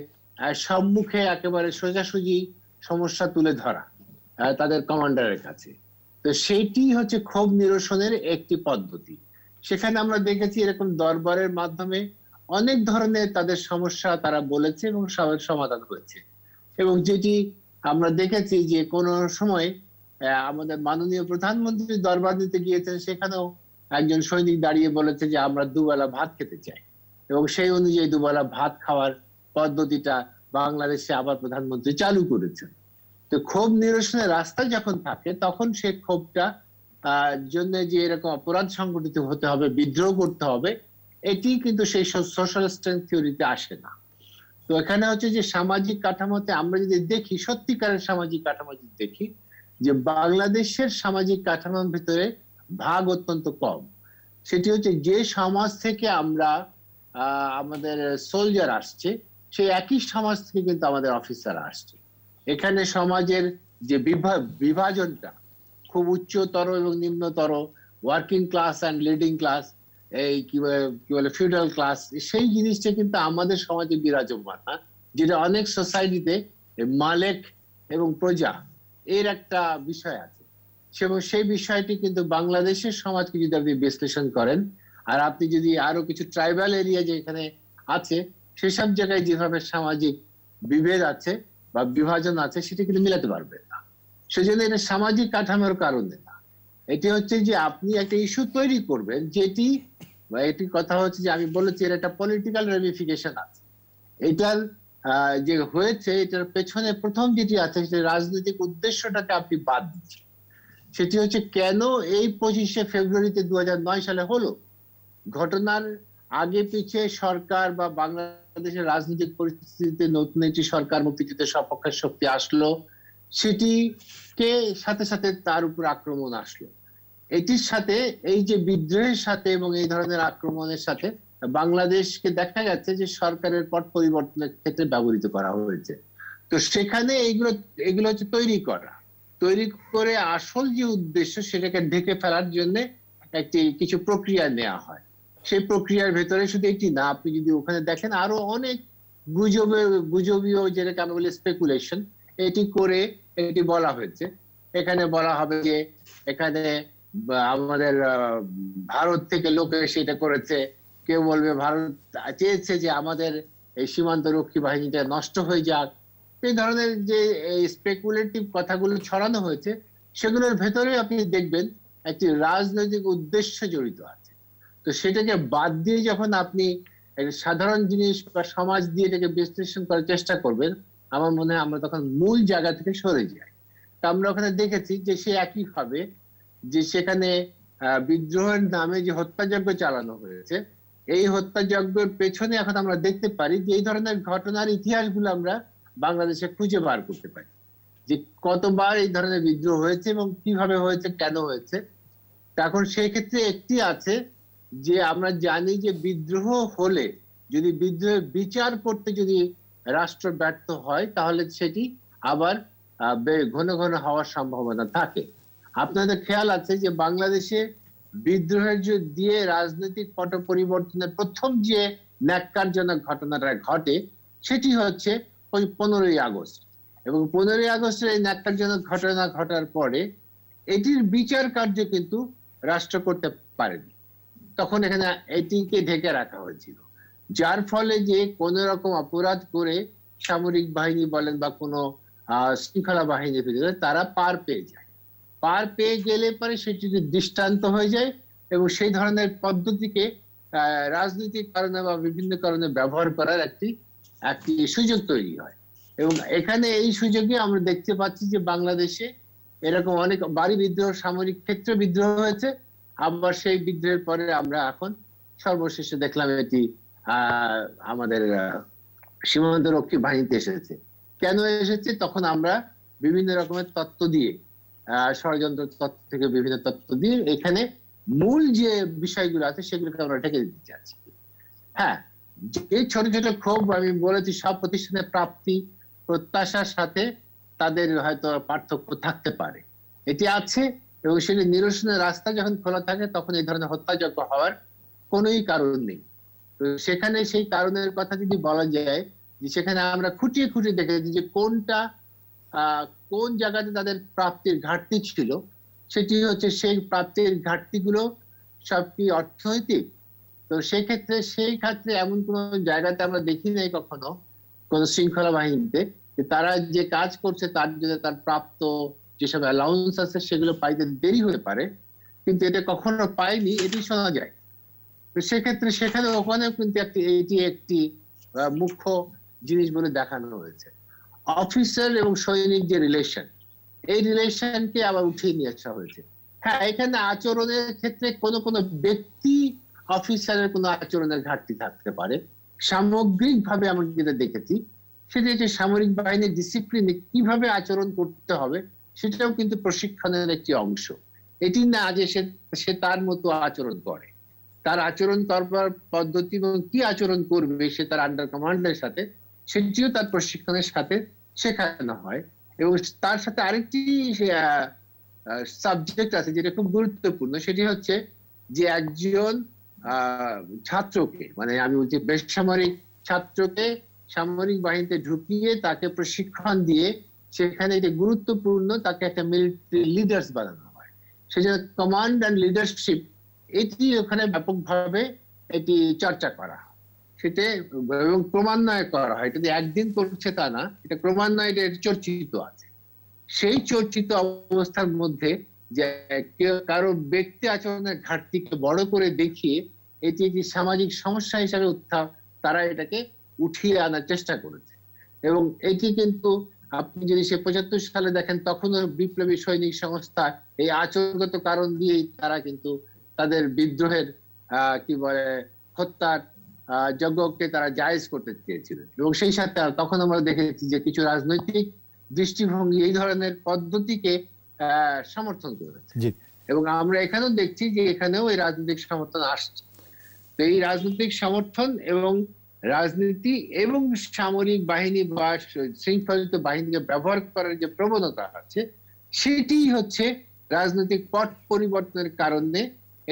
সম্মুখে একেবারে সোজাসুজি সমস্যা তুলে ধরা তাদের কমান্ডারের কাছে তো সেটি হচ্ছে ক্ষোভ নিরসনের একটি পদ্ধতি সেখানে আমরা দেখেছি এরকম দরবারের মাধ্যমে অনেক ধরনের তাদের সমস্যা তারা বলেছে এবং সমাধান হয়েছে এবং যেটি আমরা দেখেছি যে কোন সময় আমাদের মাননীয় প্রধানমন্ত্রী দরবার দিতে গিয়েছেন সেখানেও একজন সৈনিক দাঁড়িয়ে বলেছে যে আমরা দুবেলা ভাত খেতে চাই এবং সেই অনুযায়ী দুবেলা ভাত খাওয়ার পদ্ধতিটা বাংলাদেশে আবার প্রধানমন্ত্রী চালু করেছেন তো ক্ষোভ নিরসনের রাস্তা যখন থাকে তখন সে ক্ষোভটা জন্য যে এরকম অপরাধ সংগঠিত হতে হবে বিদ্রোহ করতে হবে এটি কিন্তু সেই সোশ্যাল স্ট্রেংথ থিওরিতে আসে না তো এখানে হচ্ছে যে সামাজিক কাঠামোতে আমরা যদি দেখি সত্যিকারের সামাজিক কাঠামো যদি দেখি যে বাংলাদেশের সামাজিক কাঠামোর ভিতরে ভাগ অত্যন্ত কম সেটি হচ্ছে যে সমাজ থেকে আমরা আমাদের সোলজার আসছে সেই একই সমাজ থেকে কিন্তু আমাদের অফিসার আসছে এখানে সমাজের যে বিভাজনটা খুব উচ্চতর এবং নিম্নতর working class and leading class এই কি বলে কি বলে ফিউডাল ক্লাস সেই জিনিসটা কিন্তু আমাদের সমাজে বিরাজমান হ্যাঁ যেটা অনেক সোসাইটিতে মালেক এবং প্রজা এর একটা বিষয় আছে এবং সেই বিষয়টি কিন্তু বাংলাদেশের সমাজকে যদি আপনি বিশ্লেষণ করেন আর আপনি যদি আরো কিছু ট্রাইবাল এরিয়া যেখানে আছে সেসব জায়গায় যেভাবে সামাজিক বিভেদ আছে বা বিভাজন আছে সেটা কিন্তু মিলাতে পারবেন না সেজন্য এটা সামাজিক কাঠামোর কারণে না এটি হচ্ছে যে আপনি একটা ইস্যু তৈরি করবেন যেটি এটি কথা হচ্ছে যে আমি বলেছি এর একটা পলিটিক্যাল রেমিফিকেশন আছে এটার যে হয়েছে এটার পেছনে প্রথম যেটি আছে সেটি রাজনৈতিক উদ্দেশ্যটাকে আপনি বাদ দিচ্ছেন সেটি হচ্ছে কেন এই পঁচিশে ফেব্রুয়ারিতে দু সালে হলো ঘটনার আগে পিছিয়ে সরকার বা বাংলাদেশের রাজনৈতিক পরিস্থিতিতে নতুন একটি সরকার মুক্তিযুদ্ধে সপক্ষের শক্তি আসলো সেটি কে সাথে সাথে তার উপর আক্রমণ আসলো এটির সাথে এই যে বিদ্রোহের সাথে এবং এই ধরনের আক্রমণের সাথে বাংলাদেশকে দেখা গেছে যে সরকারের পট পরিবর্তনের ক্ষেত্রে ব্যবহৃত করা হয়েছে তো সেখানে এইগুলো এগুলো হচ্ছে তৈরি করা তৈরি করে আসল যে উদ্দেশ্য সেটাকে ঢেকে ফেলার জন্য একটি কিছু প্রক্রিয়া নেওয়া হয় সেই প্রক্রিয়ার ভেতরে শুধু একটি না আপনি যদি ওখানে দেখেন আরো অনেক গুজবে গুজবীয় যেটাকে আমরা বলি স্পেকুলেশন এটি করে এটি বলা হয়েছে এখানে বলা হবে যে এখানে আমাদের ভারত থেকে লোক এসে এটা করেছে কেউ বলবে ভারত চেয়েছে যে আমাদের এই সীমান্ত রক্ষী বাহিনীটা নষ্ট হয়ে যাক এই ধরনের যে স্পেকুলেটিভ কথাগুলো ছড়ানো হয়েছে সেগুলোর ভেতরে আপনি দেখবেন একটি রাজনৈতিক উদ্দেশ্য জড়িত আছে তো সেটাকে বাদ দিয়ে যখন আপনি সাধারণ জিনিস বা সমাজ দিয়ে এটাকে বিশ্লেষণ করার চেষ্টা করবেন আমার মনে হয় আমরা তখন মূল জায়গা থেকে সরে যাই তা আমরা ওখানে দেখেছি যে সে একই ভাবে যে সেখানে বিদ্রোহের নামে যে হত্যাযজ্ঞ চালানো হয়েছে এই হত্যাযজ্ঞের পেছনে এখন আমরা দেখতে পারি যে এই ধরনের ঘটনার ইতিহাসগুলো আমরা বাংলাদেশে খুঁজে বার করতে পারি যে কতবার এই ধরনের বিদ্রোহ হয়েছে এবং কিভাবে হয়েছে কেন হয়েছে এখন সেই ক্ষেত্রে একটি আছে যে আমরা জানি যে বিদ্রোহ হলে যদি বিদ্রোহের বিচার করতে যদি রাষ্ট্র ব্যর্থ হয় তাহলে সেটি আবার ঘন ঘন হওয়ার সম্ভাবনা থাকে আপনাদের খেয়াল আছে যে বাংলাদেশে বিদ্রোহের দিয়ে রাজনৈতিক পট পরিবর্তনের প্রথম যে ন্যাক্কারজনক ঘটনাটা ঘটে সেটি হচ্ছে ওই পনেরোই আগস্ট এবং পনেরোই আগস্টের এই ন্যাক্কারজনক ঘটনা ঘটার পরে এটির বিচার কার্য কিন্তু রাষ্ট্র করতে পারেনি তখন এখানে এটিকে ঢেকে রাখা হয়েছিল যার ফলে যে কোন রকম অপরাধ করে সামরিক বাহিনী বলেন বা কোনো শৃঙ্খলা বাহিনী তারা পার পেয়ে যায় পার পেয়ে গেলে পরে সেটি দৃষ্টান্ত হয়ে যায় এবং সেই ধরনের পদ্ধতিকে রাজনৈতিক কারণে বা বিভিন্ন কারণে ব্যবহার করার একটি একটি সুযোগ তৈরি হয় এবং এখানে এই সুযোগে আমরা দেখতে পাচ্ছি যে বাংলাদেশে এরকম অনেক বাড়ি বিদ্রোহ সামরিক ক্ষেত্রে বিদ্রোহ হয়েছে আবার সেই বিদ্রোহের পরে আমরা এখন সর্বশেষে দেখলাম এটি আমাদের সীমান্ত রক্ষী বাহিনীতে এসেছে কেন এসেছে তখন আমরা বিভিন্ন রকমের তত্ত্ব দিয়ে ষড়যন্ত্র তত্ত্ব থেকে বিভিন্ন তত্ত্ব দিয়ে এখানে মূল যে বিষয়গুলো আছে সেগুলোকে আমরা ঢেকে দিতে চাচ্ছি হ্যাঁ এই ছোট ছোট ক্ষোভ আমি বলেছি সব প্রতিষ্ঠানের প্রাপ্তি প্রত্যাশার সাথে তাদের হয়তো পার্থক্য থাকতে পারে এটি আছে এবং সেটি নিরসনের রাস্তা যখন খোলা থাকে তখন এই ধরনের হত্যাযজ্ঞ হওয়ার কোনোই কারণ নেই তো সেখানে সেই কারণের কথা যদি বলা যায় যে সেখানে আমরা খুঁটিয়ে খুঁটিয়ে দেখেছি যে কোনটা কোন জায়গাতে তাদের প্রাপ্তির ঘাটতি ছিল সেটি হচ্ছে সেই প্রাপ্তির ঘাটতিগুলো সব কি অর্থনৈতিক তো সেক্ষেত্রে সেই ক্ষেত্রে এমন কোন জায়গাতে আমরা দেখি নাই কখনো কোন শৃঙ্খলা বাহিনীতে যে তারা যে কাজ করছে তার জন্য তার প্রাপ্ত যেসব অ্যালাউন্স আছে সেগুলো পাইতে দেরি হয়ে পারে কিন্তু এটা কখনো পাইনি এটি শোনা যায় তো সেক্ষেত্রে সেখানে ওখানেও কিন্তু একটি এটি একটি মুখ্য জিনিস বলে দেখানো হয়েছে অফিসার এবং সৈনিকদের রিলেশন এই রিলেশনকে আবার উঠিয়ে নিয়ে আসা হয়েছে হ্যাঁ এখানে আচরণের ক্ষেত্রে কোন কোন ব্যক্তি অফিসারের কোনো আচরণের ঘাটতি থাকতে পারে সামগ্রিকভাবে আমরা যেটা দেখেছি সেটা হচ্ছে সামরিক বাহিনীর ডিসিপ্লিনে কিভাবে আচরণ করতে হবে সেটাও কিন্তু প্রশিক্ষণের একটি অংশ এটি না যে সে তার মতো আচরণ করে তার আচরণ করবার পদ্ধতি এবং কি আচরণ করবে সে তার আন্ডার কমান্ডের সাথে সেটিও তার প্রশিক্ষণের সাথে শেখানো হয় এবং তার সাথে আরেকটি সাবজেক্ট আছে যেটা খুব গুরুত্বপূর্ণ সেটি হচ্ছে যে একজন ছাত্রকে মানে আমি বলছি বেসামরিক ছাত্রকে সামরিক বাহিনীতে ঢুকিয়ে তাকে প্রশিক্ষণ দিয়ে সেখানে এটা গুরুত্বপূর্ণ তাকে একটা মিলিটারি লিডার্স বানানো হয় সেজন্য কমান্ড অ্যান্ড লিডারশিপ এটি ওখানে ব্যাপকভাবে এটি চর্চা করা সেটা এবং ক্রমান্বয়ে করা হয় এটা একদিন করছে তা না এটা ক্রমান্বয়ে এটা চর্চিত আছে সেই চর্চিত অবস্থার মধ্যে যে কারো ব্যক্তি আচরণের ঘাটতিকে বড় করে দেখিয়ে এটি যে সামাজিক সমস্যা হিসাবে উত্থাপ তারা এটাকে উঠিয়ে আনার চেষ্টা করেছে এবং এটি কিন্তু আপনি যদি সে পঁচাত্তর সালে দেখেন তখনও বিপ্লবী সৈনিক সংস্থা এই আচরণগত কারণ দিয়েই তারা কিন্তু তাদের বিদ্রোহের কি বলে হত্যার যজ্ঞকে তারা জায়েজ করতে চেয়েছিলেন এবং সেই সাথে তখন আমরা দেখেছি যে কিছু রাজনৈতিক দৃষ্টিভঙ্গি এই ধরনের পদ্ধতিকে সমর্থন করেছে এবং আমরা এখানেও দেখছি যে এখানেও এই রাজনৈতিক সমর্থন আসছে তো এই রাজনৈতিক সমর্থন এবং রাজনীতি এবং সামরিক বাহিনী বা শৃঙ্খলিত বাহিনীকে ব্যবহার করার যে প্রবণতা আছে সেটি হচ্ছে রাজনৈতিক পট পরিবর্তনের কারণে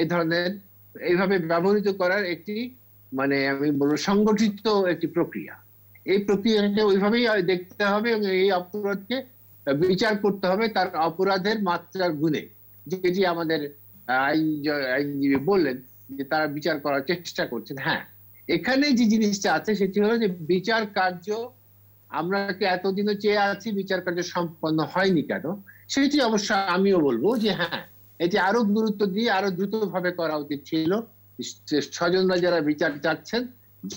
এ ধরনের এইভাবে ব্যবহৃত করার একটি মানে আমি বলবো সংগঠিত একটি প্রক্রিয়া এই প্রক্রিয়াকে ওইভাবেই দেখতে হবে এবং এই অপরাধকে বিচার করতে হবে তার অপরাধের মাত্রার গুণে যেটি আমাদের আইন আইনজীবী বললেন যে তারা বিচার করার চেষ্টা করছেন হ্যাঁ এখানে যে জিনিসটা আছে সেটি হলো যে বিচার কার্য আমরা কি এতদিনও চেয়ে আছি বিচার কার্য সম্পন্ন হয়নি কেন সেটি অবশ্য আমিও বলবো যে হ্যাঁ এটি আরো গুরুত্ব দিয়ে আরো দ্রুত ভাবে করা উচিত ছিল স্বজনরা যারা বিচার চাচ্ছেন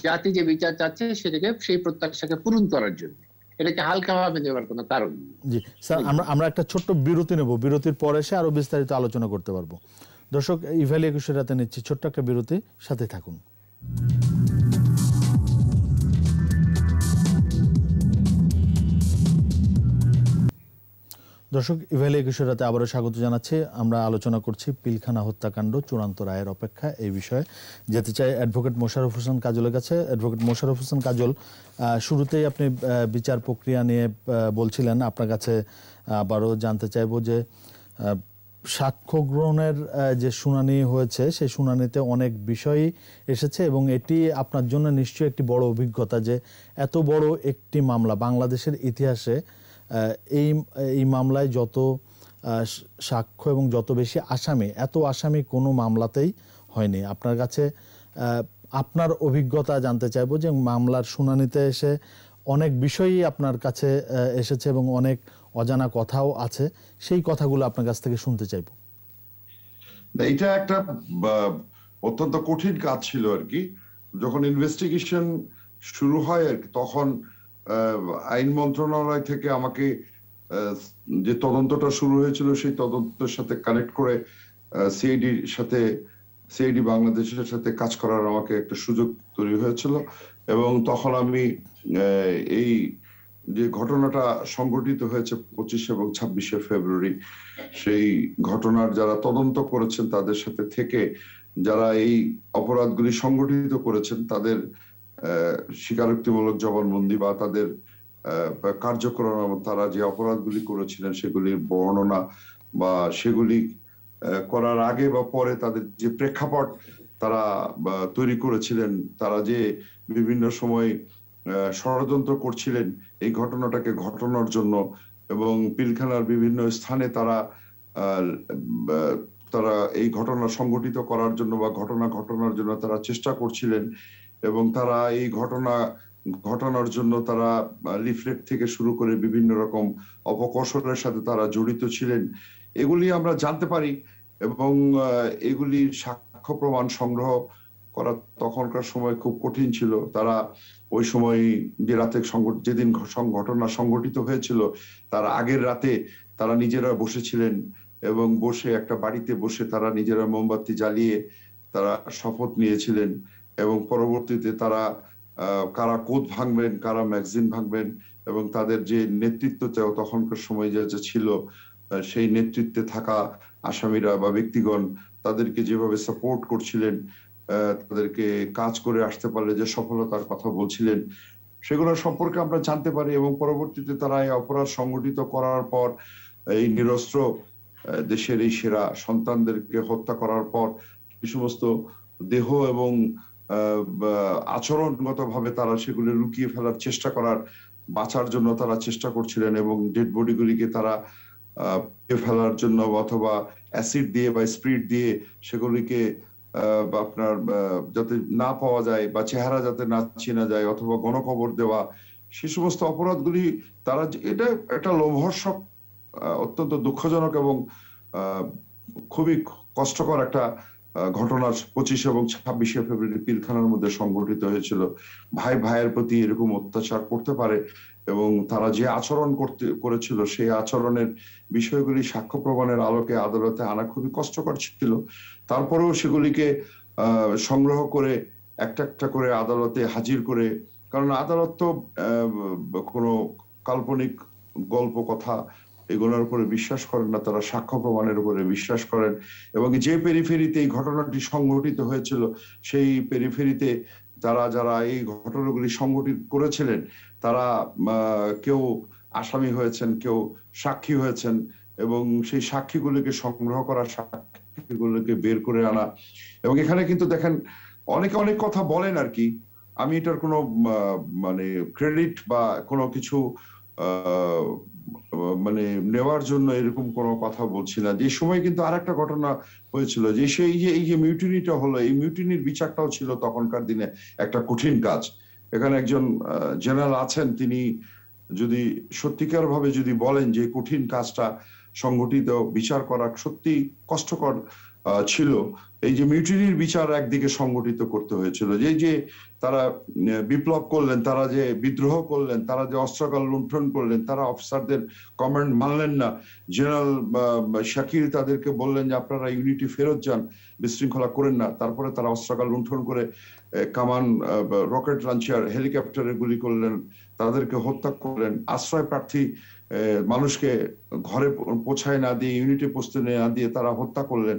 জাতি যে বিচার চাচ্ছে সেটাকে সেই প্রত্যাশাকে পূরণ করার জন্য এটাকে হালকাভাবে নেওয়ার কোনো কারণ জি স্যার আমরা আমরা একটা ছোট্ট বিরতি নেব বিরতির পরে এসে আরো বিস্তারিত আলোচনা করতে পারবো দর্শক ইভ্যালি একুশে রাতে নিচ্ছি ছোট্ট একটা বিরতি সাথে থাকুন দর্শক ইভেলে কিশোরাতে আবারও স্বাগত জানাচ্ছি আমরা আলোচনা করছি পিলখানা হত্যাকাণ্ড চূড়ান্ত রায়ের অপেক্ষা এই বিষয়ে যেতে চাই অ্যাডভোকেট মোশারফ হোসেন কাজলের কাছে অ্যাডভোকেট মোশারফ হোসেন কাজল শুরুতেই আপনি বিচার প্রক্রিয়া নিয়ে বলছিলেন আপনার কাছে আবারও জানতে চাইব যে সাক্ষ্য গ্রহণের যে শুনানি হয়েছে সেই শুনানিতে অনেক বিষয়ই এসেছে এবং এটি আপনার জন্য নিশ্চয়ই একটি বড় অভিজ্ঞতা যে এত বড় একটি মামলা বাংলাদেশের ইতিহাসে এই এই মামলায় যত সাক্ষ্য এবং যত বেশি আসামি এত আসামি কোনো মামলাতেই হয়নি আপনার কাছে আপনার অভিজ্ঞতা জানতে চাইব যে মামলার শুনানিতে এসে অনেক বিষয়ই আপনার কাছে এসেছে এবং অনেক অজানা কথাও আছে সেই কথাগুলো আপনার কাছ থেকে শুনতে চাইব এটা একটা অত্যন্ত কঠিন কাজ ছিল আর কি যখন ইনভেস্টিগেশন শুরু হয় আর তখন আইন মন্ত্রণালয় থেকে আমাকে যে তদন্তটা শুরু হয়েছিল সেই তদন্তের সাথে কানেক্ট করে সিআইডির সাথে সিআইডি বাংলাদেশের সাথে কাজ করার আমাকে একটা সুযোগ তৈরি হয়েছিল এবং তখন আমি এই যে ঘটনাটা সংঘটিত হয়েছে পঁচিশ এবং ছাব্বিশে ফেব্রুয়ারি সেই ঘটনার যারা তদন্ত করেছেন তাদের সাথে থেকে যারা এই অপরাধগুলি সংগঠিত করেছেন তাদের স্বীকারোক্তিমূলক জবানবন্দি বা তাদের কার্যক্রম তারা যে অপরাধগুলি করেছিলেন সেগুলির বর্ণনা বা সেগুলি করার আগে বা পরে তাদের যে প্রেক্ষাপট তারা তৈরি করেছিলেন তারা যে বিভিন্ন সময় ষড়যন্ত্র করছিলেন এই ঘটনাটাকে ঘটানোর জন্য এবং পিলখানার বিভিন্ন স্থানে তারা তারা এই ঘটনা সংগঠিত করার জন্য বা ঘটনা ঘটনার জন্য তারা চেষ্টা করছিলেন এবং তারা এই ঘটনা ঘটানোর জন্য তারা লিফলেট থেকে শুরু করে বিভিন্ন রকম অপকৌশলের সাথে তারা জড়িত ছিলেন এগুলি আমরা জানতে পারি এবং এগুলি সাক্ষ্য প্রমাণ সংগ্রহ করা তখনকার সময় খুব কঠিন ছিল তারা ওই সময় যে রাতে যেদিন ঘটনা সংঘটিত হয়েছিল তার আগের রাতে তারা নিজেরা বসেছিলেন এবং বসে একটা বাড়িতে বসে তারা নিজেরা মোমবাতি জ্বালিয়ে তারা শপথ নিয়েছিলেন এবং পরবর্তীতে তারা কারা কোদ ভাঙবেন কারা ম্যাগজিন ভাঙবেন এবং তাদের যে নেতৃত্ব তখনকার সময় যে ছিল সেই নেতৃত্বে থাকা আসামিরা বা ব্যক্তিগণ তাদেরকে যেভাবে সাপোর্ট করছিলেন তাদেরকে কাজ করে আসতে পারলে যে সফলতার কথা বলছিলেন সেগুলো সম্পর্কে আমরা জানতে পারি এবং পরবর্তীতে তারা এই অপরাধ সংগঠিত করার পর এই নিরস্ত্র দেশের এই সেরা সন্তানদেরকে হত্যা করার পর এই সমস্ত দেহ এবং আচরণগতভাবে তারা সেগুলো লুকিয়ে ফেলার চেষ্টা করার বাঁচার জন্য তারা চেষ্টা করছিলেন এবং ডেড বডিগুলিকে তারা ফেলার জন্য অথবা অ্যাসিড দিয়ে বা স্প্রিট দিয়ে সেগুলিকে আপনার যাতে না পাওয়া যায় বা চেহারা যাতে না চেনা যায় অথবা গণকবর দেওয়া সে সমস্ত অপরাধগুলি তারা এটা একটা লোভর্ষক অত্যন্ত দুঃখজনক এবং খুবই কষ্টকর একটা ঘটনা পঁচিশ এবং ছাব্বিশে ফেব্রুয়ারি পিলখানার মধ্যে সংঘটিত হয়েছিল ভাই ভাইয়ের প্রতি এরকম অত্যাচার করতে পারে এবং তারা যে আচরণ করতে করেছিল সেই আচরণের বিষয়গুলি সাক্ষ্য প্রমাণের আলোকে আদালতে আনা খুবই কষ্টকর ছিল তারপরেও সেগুলিকে সংগ্রহ করে একটা একটা করে আদালতে হাজির করে কারণ আদালত তো কোনো কাল্পনিক গল্প কথা এগুলোর উপরে বিশ্বাস করেন না তারা সাক্ষ্য প্রমাণের উপরে বিশ্বাস করেন এবং যে পেরিফেরিতে এই ঘটনাটি সংঘটিত হয়েছিল সেই পেরিফেরিতে যারা যারা এই ঘটনাগুলি সংঘটিত করেছিলেন তারা কেউ আসামি হয়েছেন কেউ সাক্ষী হয়েছেন এবং সেই সাক্ষীগুলিকে সংগ্রহ করা সাক্ষীগুলোকে বের করে আনা এবং এখানে কিন্তু দেখেন অনেকে অনেক কথা বলেন আর কি আমি এটার কোনো মানে ক্রেডিট বা কোনো কিছু মানে নেওয়ার জন্য এরকম কোনো কথা বলছি না যে সময় কিন্তু আর একটা ঘটনা হয়েছিল যে সেই যে এই যে মিউটিনিটা হলো এই মিউটিনির বিচারটাও ছিল তখনকার দিনে একটা কঠিন কাজ এখানে একজন জেনারেল আছেন তিনি যদি সত্যিকার ভাবে যদি বলেন যে কঠিন কাজটা সংগঠিত বিচার করা সত্যি কষ্টকর ছিল এই যে মিউটিনির বিচার একদিকে সংগঠিত করতে হয়েছিল যে যে তারা বিপ্লব করলেন তারা যে বিদ্রোহ করলেন তারা যে অস্ত্রকাল লুণ্ঠন করলেন তারা অফিসারদের কমান্ড মানলেন না জেনারেল শাকিল তাদেরকে বললেন যে আপনারা ইউনিটি ফেরত যান বিশৃঙ্খলা করেন না তারপরে তারা অস্ত্রকাল লুণ্ঠন করে কামান রকেট লঞ্চার হেলিকপ্টারে গুলি করলেন তাদেরকে হত্যা করলেন আশ্রয় প্রার্থী মানুষকে ঘরে পৌঁছায় না দিয়ে ইউনিটে পৌঁছতে না দিয়ে তারা হত্যা করলেন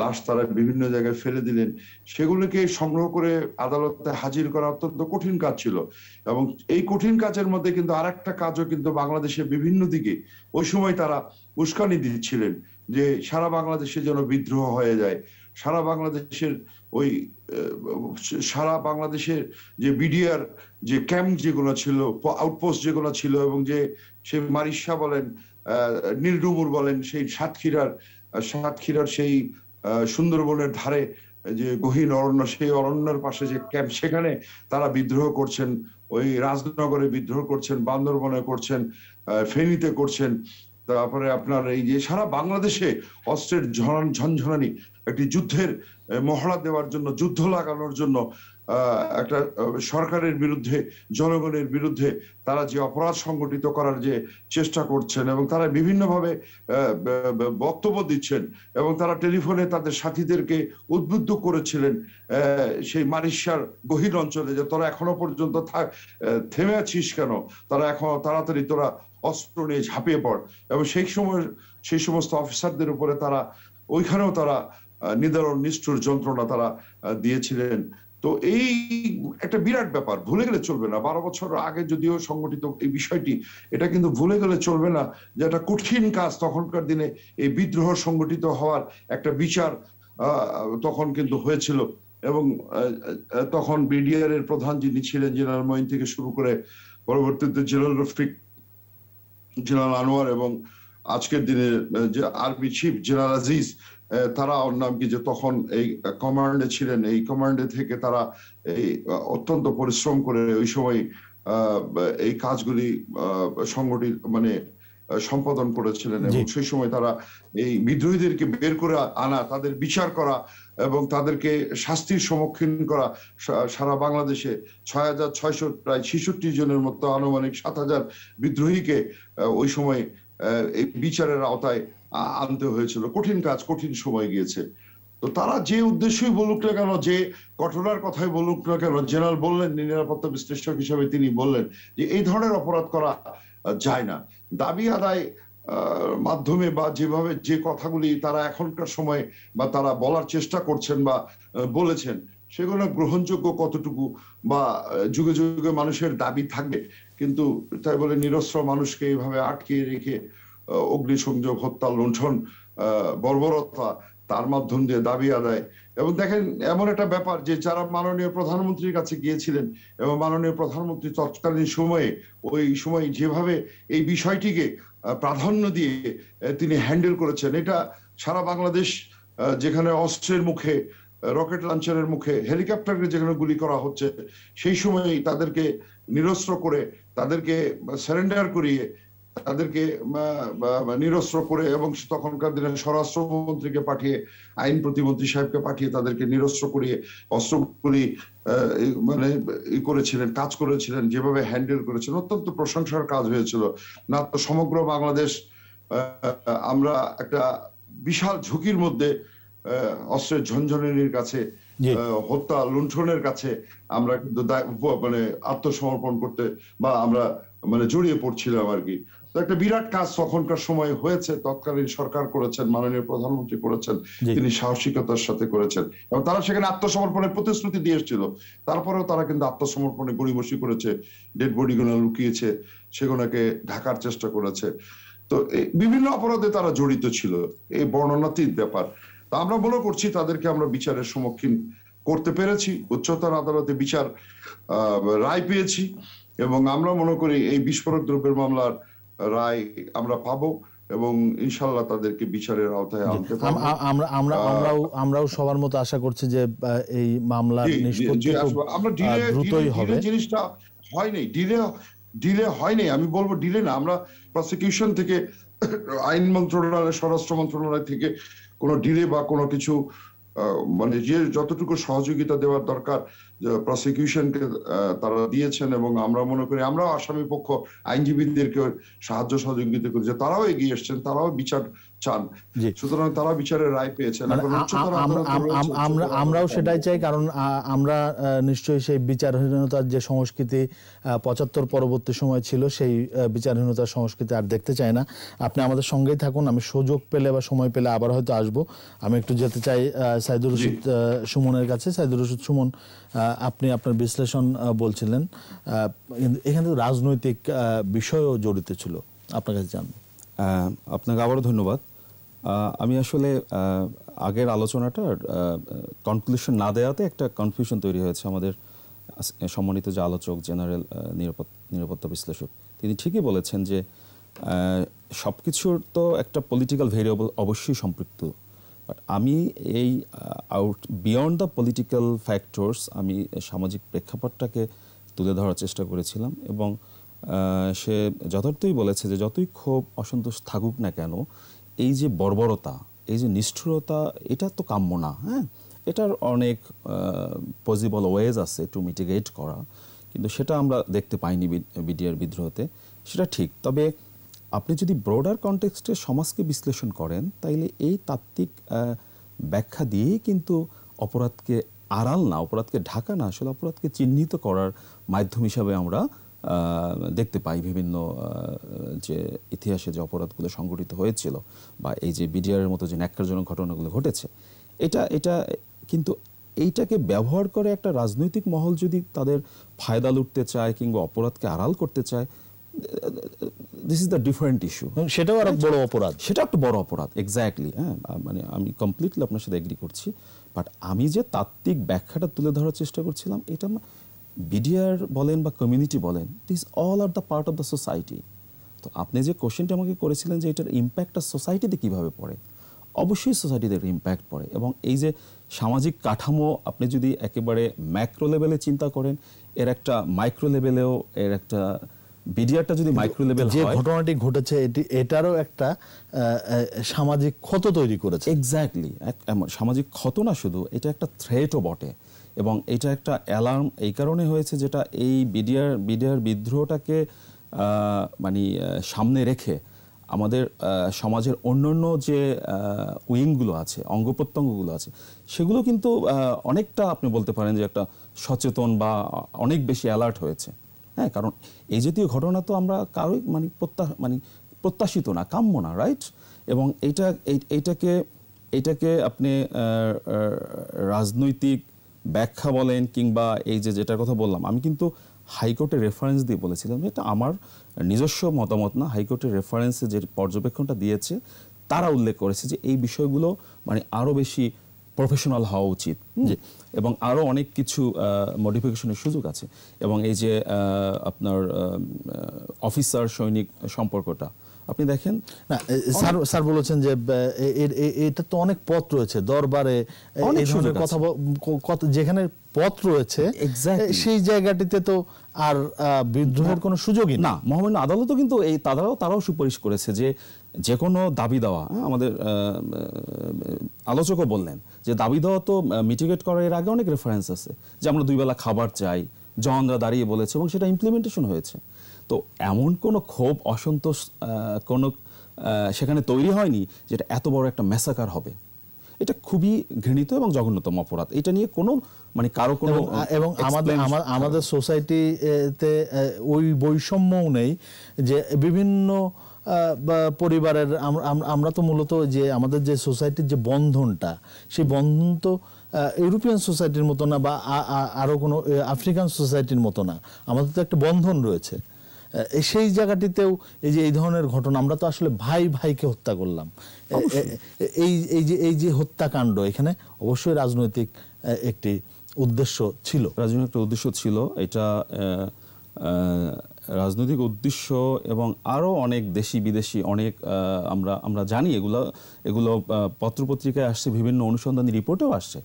লাশ তারা বিভিন্ন জায়গায় ফেলে দিলেন সেগুলোকে সংগ্রহ করে আদালতে হাজির করা অত্যন্ত কঠিন কাজ ছিল এবং এই কঠিন কাজের মধ্যে কিন্তু আর একটা কাজও কিন্তু বাংলাদেশের বিভিন্ন দিকে ওই সময় তারা উস্কানি দিচ্ছিলেন যে সারা বাংলাদেশে যেন বিদ্রোহ হয়ে যায় সারা বাংলাদেশের ওই সারা বাংলাদেশের যে বিডিআর যে ক্যাম্প যেগুলো ছিল আউটপোস্ট যেগুলো ছিল এবং যে সে মারিসা বলেন নীলডুমুর বলেন সেই সাতক্ষীরার সাতক্ষীরার সেই সুন্দরবনের ধারে যে গহীন অরণ্য সেই অরণ্যের পাশে যে ক্যাম্প সেখানে তারা বিদ্রোহ করছেন ওই রাজনগরে বিদ্রোহ করছেন বান্দরবনে করছেন ফেনীতে করছেন তারপরে আপনার এই যে সারা বাংলাদেশে অস্ত্রের ঝনঝনানি একটি যুদ্ধের মহড়া দেওয়ার জন্য যুদ্ধ লাগানোর জন্য একটা সরকারের বিরুদ্ধে জনগণের বিরুদ্ধে তারা যে অপরাধ সংগঠিত করার যে চেষ্টা করছেন এবং তারা বিভিন্নভাবে বক্তব্য দিচ্ছেন এবং তারা টেলিফোনে তাদের সাথীদেরকে উদ্বুদ্ধ করেছিলেন সেই মারিশার গহীর অঞ্চলে যে তোরা এখনো পর্যন্ত থাক থেমে আছিস কেন তারা এখন তাড়াতাড়ি তোরা অস্ত্র নিয়ে ঝাঁপিয়ে পড় এবং সেই সময় সেই সমস্ত অফিসারদের উপরে তারা ওইখানেও তারা নিদারণ নিষ্ঠুর যন্ত্রণা তারা দিয়েছিলেন তো এই একটা বিরাট ব্যাপার ভুলে গেলে চলবে না বারো বছর আগে যদিও সংগঠিত এই বিষয়টি এটা কিন্তু ভুলে গেলে চলবে না যে একটা কঠিন কাজ তখনকার দিনে এই বিদ্রোহ সংগঠিত হওয়ার একটা বিচার তখন কিন্তু হয়েছিল এবং তখন বিডিআর এর প্রধান যিনি ছিলেন জেনারেল মঈন থেকে শুরু করে পরবর্তীতে জেনারেল রফিক জেনারেল আনোয়ার এবং আজকের দিনে যে আর্মি চিফ জেনারেল আজিজ তারা ওর নাম কি যে তখন এই কমান্ডে ছিলেন এই কমান্ডে থেকে তারা এই অত্যন্ত পরিশ্রম করে ওই সময় এই কাজগুলি সংগঠিত মানে সম্পাদন করেছিলেন এবং সেই সময় তারা এই বিদ্রোহীদেরকে বের করে আনা তাদের বিচার করা এবং তাদেরকে শাস্তির সম্মুখীন করা সারা বাংলাদেশে ছয় হাজার ছয়শ প্রায় ছেষট্টি জনের মতো আনুমানিক সাত হাজার বিদ্রোহীকে ওই সময় এই বিচারের আওতায় আনতে হয়েছিল কঠিন কাজ কঠিন সময় গিয়েছে তো তারা যে উদ্দেশ্যই বলুক না কেন যে ঘটনার কথাই বলুক না কেন জেনারেল বললেন নিরাপত্তা বিশ্লেষক হিসেবে তিনি বললেন যে এই ধরনের অপরাধ করা যায় না দাবি আদায় মাধ্যমে বা যেভাবে যে কথাগুলি তারা এখনকার সময় বা তারা বলার চেষ্টা করছেন বা বলেছেন সেগুলো গ্রহণযোগ্য কতটুকু বা যুগে যুগে মানুষের দাবি থাকবে কিন্তু তাই বলে নিরস্ত্র মানুষকে এইভাবে আটকে রেখে অগ্নিসংযোগ হত্যা লুণ্ঠন বর্বরতা তার মাধ্যম দিয়ে দাবি আদায় এবং দেখেন এমন একটা ব্যাপার যে যারা মাননীয় প্রধানমন্ত্রীর কাছে গিয়েছিলেন এবং মাননীয় প্রধানমন্ত্রী তৎকালীন সময়ে ওই সময় যেভাবে এই বিষয়টিকে প্রাধান্য দিয়ে তিনি হ্যান্ডেল করেছেন এটা সারা বাংলাদেশ যেখানে অস্ত্রের মুখে রকেট লাঞ্চারের মুখে হেলিকপ্টারকে যেখানে গুলি করা হচ্ছে সেই সময়েই তাদেরকে নিরস্ত্র করে তাদেরকে সারেন্ডার করিয়ে তাদেরকে নিরস্ত্র করে এবং তখনকার দিনে স্বরাষ্ট্রমন্ত্রীকে পাঠিয়ে আইন প্রতিমন্ত্রী সাহেবকে পাঠিয়ে তাদেরকে নিরস্ত্র করিয়ে অস্ত্রগুলি মানে ই করেছিলেন কাজ করেছিলেন যেভাবে হ্যান্ডেল করেছিলেন অত্যন্ত প্রশংসার কাজ হয়েছিল না তো সমগ্র বাংলাদেশ আমরা একটা বিশাল ঝুঁকির মধ্যে অস্ত্রের ঝঞ্ঝনির কাছে হত্যা লুণ্ঠনের কাছে আমরা কিন্তু মানে আত্মসমর্পণ করতে বা আমরা মানে জড়িয়ে পড়ছিলাম আর কি তো একটা বিরাট কাজ তখনকার সময় হয়েছে তৎকালীন সরকার করেছেন মাননীয় প্রধানমন্ত্রী করেছেন তিনি সাহসিকতার সাথে করেছেন এবং তারা সেখানে আত্মসমর্পণের প্রতিশ্রুতি দিয়ে এসেছিল তারপরেও তারা কিন্তু আত্মসমর্পণে গড়িমসি করেছে ডেড বডিগুলো লুকিয়েছে সেগুলোকে ঢাকার চেষ্টা করেছে তো বিভিন্ন অপরাধে তারা জড়িত ছিল এই বর্ণনাতীত ব্যাপার তা আমরা মনে করছি তাদেরকে আমরা বিচারের সম্মুখীন করতে পেরেছি উচ্চতর আদালতে বিচার রায় পেয়েছি এবং আমরা মনে করি এই বিস্ফোরক দ্রব্যের মামলার রায় আমরা পাবো এবং ইনশাল্লাহ তাদেরকে বিচারের আওতায় আনতে আমরা আমরা আমরাও আমরাও সবার মতো আশা করছি যে এই মামলা নিষ্পত্তি দ্রুতই হবে জিনিসটা হয়নি ডিলে ডিলে হয়নি আমি বলবো ডিলে না আমরা প্রসিকিউশন থেকে আইন মন্ত্রণালয় স্বরাষ্ট্র মন্ত্রণালয় থেকে কোনো ডিলে বা কোনো কিছু মানে যে যতটুকু সহযোগিতা দেওয়ার দরকার প্রসিকিউশনকে তারা দিয়েছেন এবং আমরা মনে করি আমরাও আসামি পক্ষ আইনজীবীদেরকে সাহায্য সহযোগিতা করি যে তারাও এগিয়ে এসছেন তারাও বিচার চান সুতরাং তারা বিচারের রায় পেয়েছেন মানে আমরাও সেটাই চাই কারণ আমরা নিশ্চয়ই সেই বিচারহীনতার যে সংস্কৃতি পঁচাত্তর পরবর্তী সময় ছিল সেই বিচারহীনতার সংস্কৃতি আর দেখতে চাই না আপনি আমাদের সঙ্গেই থাকুন আমি সুযোগ পেলে বা সময় পেলে আবার হয়তো আসব আমি একটু যেতে চাই সাইদুর রশিদ সুমনের কাছে সাইদুর রশিদ সুমন আপনি আপনার বিশ্লেষণ বলছিলেন এখানে রাজনৈতিক বিষয়ও জড়িত ছিল আপনার কাছে জানব হ্যাঁ, আপনাকে আবারও ধন্যবাদ আমি আসলে আগের আলোচনাটা কনক্লুশন না দেওয়াতে একটা কনফিউশন তৈরি হয়েছে আমাদের সম্মানিত যে আলোচক জেনারেল নিরাপত্তা বিশ্লেষক তিনি ঠিকই বলেছেন যে সব কিছুর তো একটা পলিটিক্যাল ভেরিয়েবল অবশ্যই সম্পৃক্ত বাট আমি এই out beyond the political factors আমি সামাজিক প্রেক্ষাপটটাকে তুলে ধরার চেষ্টা করেছিলাম এবং সে যথার্থই বলেছে যে যতই ক্ষোভ অসন্তোষ থাকুক না কেন এই যে বর্বরতা এই যে নিষ্ঠুরতা এটা তো কাম্য না হ্যাঁ এটার অনেক পসিবল ওয়েজ আছে টু মিটিগেট করা কিন্তু সেটা আমরা দেখতে পাইনি বিডিআর বিদ্রোহতে সেটা ঠিক তবে আপনি যদি ব্রডার কনটেক্সটে সমাজকে বিশ্লেষণ করেন তাইলে এই তাত্ত্বিক ব্যাখ্যা দিয়েই কিন্তু অপরাধকে আড়াল না অপরাধকে ঢাকা না আসলে অপরাধকে চিহ্নিত করার মাধ্যম হিসাবে আমরা দেখতে পাই বিভিন্ন যে ইতিহাসে যে অপরাধগুলো সংঘটিত হয়েছিল বা এই যে বিডিআরের মতো যে ন্যাক্কারজনক ঘটনাগুলো ঘটেছে এটা এটা কিন্তু এইটাকে ব্যবহার করে একটা রাজনৈতিক মহল যদি তাদের ফায়দা লুটতে চায় কিংবা অপরাধকে আড়াল করতে চায় this is the different issue সেটাও আর বড় অপরাধ সেটা একটা বড় অপরাধ এক্স্যাক্টলি হ্যাঁ মানে আমি কমপ্লিটলি আপনার সাথে এগ্রি করছি বাট আমি যে তাত্ত্বিক ব্যাখ্যাটা তুলে ধরার চেষ্টা করছিলাম এটা বিডিআর বলেন বা কমিউনিটি বলেন this all are the part of the society তো আপনি যে কোশ্চেনটা আমাকে করেছিলেন যে এটার ইম্প্যাক্টটা সোসাইটিতে কীভাবে পড়ে অবশ্যই সোসাইটিতে ইম্প্যাক্ট পড়ে এবং এই যে সামাজিক কাঠামো আপনি যদি একেবারে ম্যাক্রো লেভেলে চিন্তা করেন এর একটা মাইক্রো লেভেলেও এর একটা বিডিআরটা যদি মাইক্রো লেভেল হয় যে ঘটনাটি ঘটেছে এটি এটারও একটা সামাজিক ক্ষত তৈরি করেছে এক্স্যাক্টলি সামাজিক ক্ষত না শুধু এটা একটা থ্রেটও বটে এবং এটা একটা অ্যালার্ম এই কারণে হয়েছে যেটা এই বিডিআর বিডিআর বিদ্রোহটাকে মানে সামনে রেখে আমাদের সমাজের অন্যান্য যে উইংগুলো আছে অঙ্গ প্রত্যঙ্গগুলো আছে সেগুলো কিন্তু অনেকটা আপনি বলতে পারেন যে একটা সচেতন বা অনেক বেশি অ্যালার্ট হয়েছে হ্যাঁ কারণ এই জাতীয় ঘটনা তো আমরা কারোই মানে প্রত্যা মানে প্রত্যাশিত না কাম্য না রাইট এবং এটা এইটাকে এটাকে আপনি রাজনৈতিক ব্যাখ্যা বলেন কিংবা এই যে যেটার কথা বললাম আমি কিন্তু হাইকোর্টে রেফারেন্স দিয়ে বলেছিলাম এটা আমার নিজস্ব মতামত না হাইকোর্টের রেফারেন্সে যে পর্যবেক্ষণটা দিয়েছে তারা উল্লেখ করেছে যে এই বিষয়গুলো মানে আরও বেশি প্রফেশনাল হওয়া উচিত যে এবং আরও অনেক কিছু মডিফিকেশনের সুযোগ আছে এবং এই যে আপনার অফিসার সৈনিক সম্পর্কটা আপনি দেখেন না স্যার স্যার বলেছেন যে এটা তো অনেক পথ রয়েছে দরবারে কথা যেখানে পথ রয়েছে সেই জায়গাটিতে তো আর বিদ্রোহের কোনো সুযোগই না মহামান্য আদালতও কিন্তু এই তারাও তারাও সুপারিশ করেছে যে যে কোনো দাবি দেওয়া হ্যাঁ, আমাদের আলোচকও বললেন যে দাবি দেওয়া তো মিটিগেট করার এর আগে অনেক রেফারেন্স আছে যে আমরা দুইবেলা খাবার চাই জওয়ানরা দাঁড়িয়ে বলেছে এবং সেটা ইমপ্লিমেন্টেশন হয়েছে তো এমন কোনো ক্ষোভ অসন্তোষ কোনো সেখানে তৈরি হয়নি যেটা এত বড় একটা মেসাকার হবে এটা খুবই ঘৃণিত এবং জঘন্যতম অপরাধ এটা নিয়ে কোনো মানে কারো কোনো এবং আমাদের আমাদের সোসাইটিতে ওই বৈষম্যও নেই যে বিভিন্ন পরিবারের আমরা তো মূলত যে আমাদের যে সোসাইটির যে বন্ধনটা সেই বন্ধন তো ইউরোপিয়ান সোসাইটির মতো না বা আরও কোনো আফ্রিকান সোসাইটির মতো না আমাদের তো একটা বন্ধন রয়েছে সেই জায়গাটিতেও এই যে এই ধরনের ঘটনা আমরা তো আসলে ভাই ভাইকে হত্যা করলাম এই এই যে এই যে হত্যাকাণ্ড এখানে অবশ্যই রাজনৈতিক একটি উদ্দেশ্য ছিল রাজনৈতিক একটা উদ্দেশ্য ছিল এটা রাজনৈতিক উদ্দেশ্য এবং আরও অনেক দেশি বিদেশি অনেক আমরা আমরা জানি এগুলো এগুলো পত্রপত্রিকায় আসছে বিভিন্ন অনুসন্ধানী রিপোর্টেও আসছে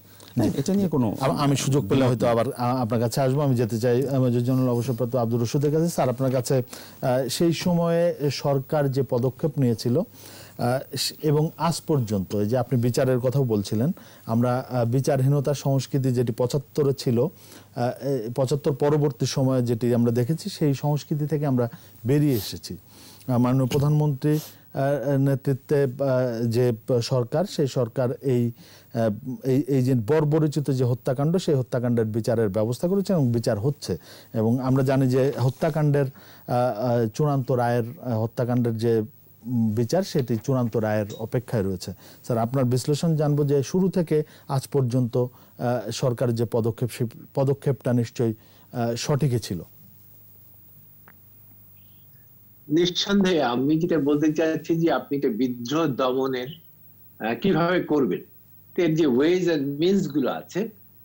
এটা নিয়ে কোনো আমি সুযোগ পেলে হয়তো আবার আপনার কাছে আসবো আমি যেতে চাই মেজর জেনারেল অবসরপ্রাপ্ত আব্দুর রশিদের কাছে স্যার আপনার কাছে সেই সময়ে সরকার যে পদক্ষেপ নিয়েছিল এবং আজ পর্যন্ত যে আপনি বিচারের কথাও বলছিলেন আমরা বিচারহীনতার সংস্কৃতি যেটি পঁচাত্তরে ছিল পঁচাত্তর পরবর্তী সময়ে যেটি আমরা দেখেছি সেই সংস্কৃতি থেকে আমরা বেরিয়ে এসেছি মাননীয় প্রধানমন্ত্রী নেতৃত্বে যে সরকার সেই সরকার এই এই যে বর্বরিচিত যে হত্যাকাণ্ড সেই হত্যাকাণ্ডের বিচারের ব্যবস্থা করেছে এবং বিচার হচ্ছে এবং আমরা জানি যে হত্যাকাণ্ডের চূড়ান্ত রায়ের হত্যাকাণ্ডের যে বিচার সেটি চূড়ান্ত রায়ের অপেক্ষায় রয়েছে স্যার আপনার বিশ্লেষণ জানবো যে শুরু থেকে আজ পর্যন্ত সরকার যে পদক্ষেপ পদক্ষেপটা নিশ্চয়ই সঠিকই ছিল নিঃসন্দেহে আমি যেটা বলতে চাচ্ছি যে আপনি এটা বিদ্রোহ দমনের কিভাবে করবেন এর যে ওয়েজ অ্যান্ড মিনস গুলো আছে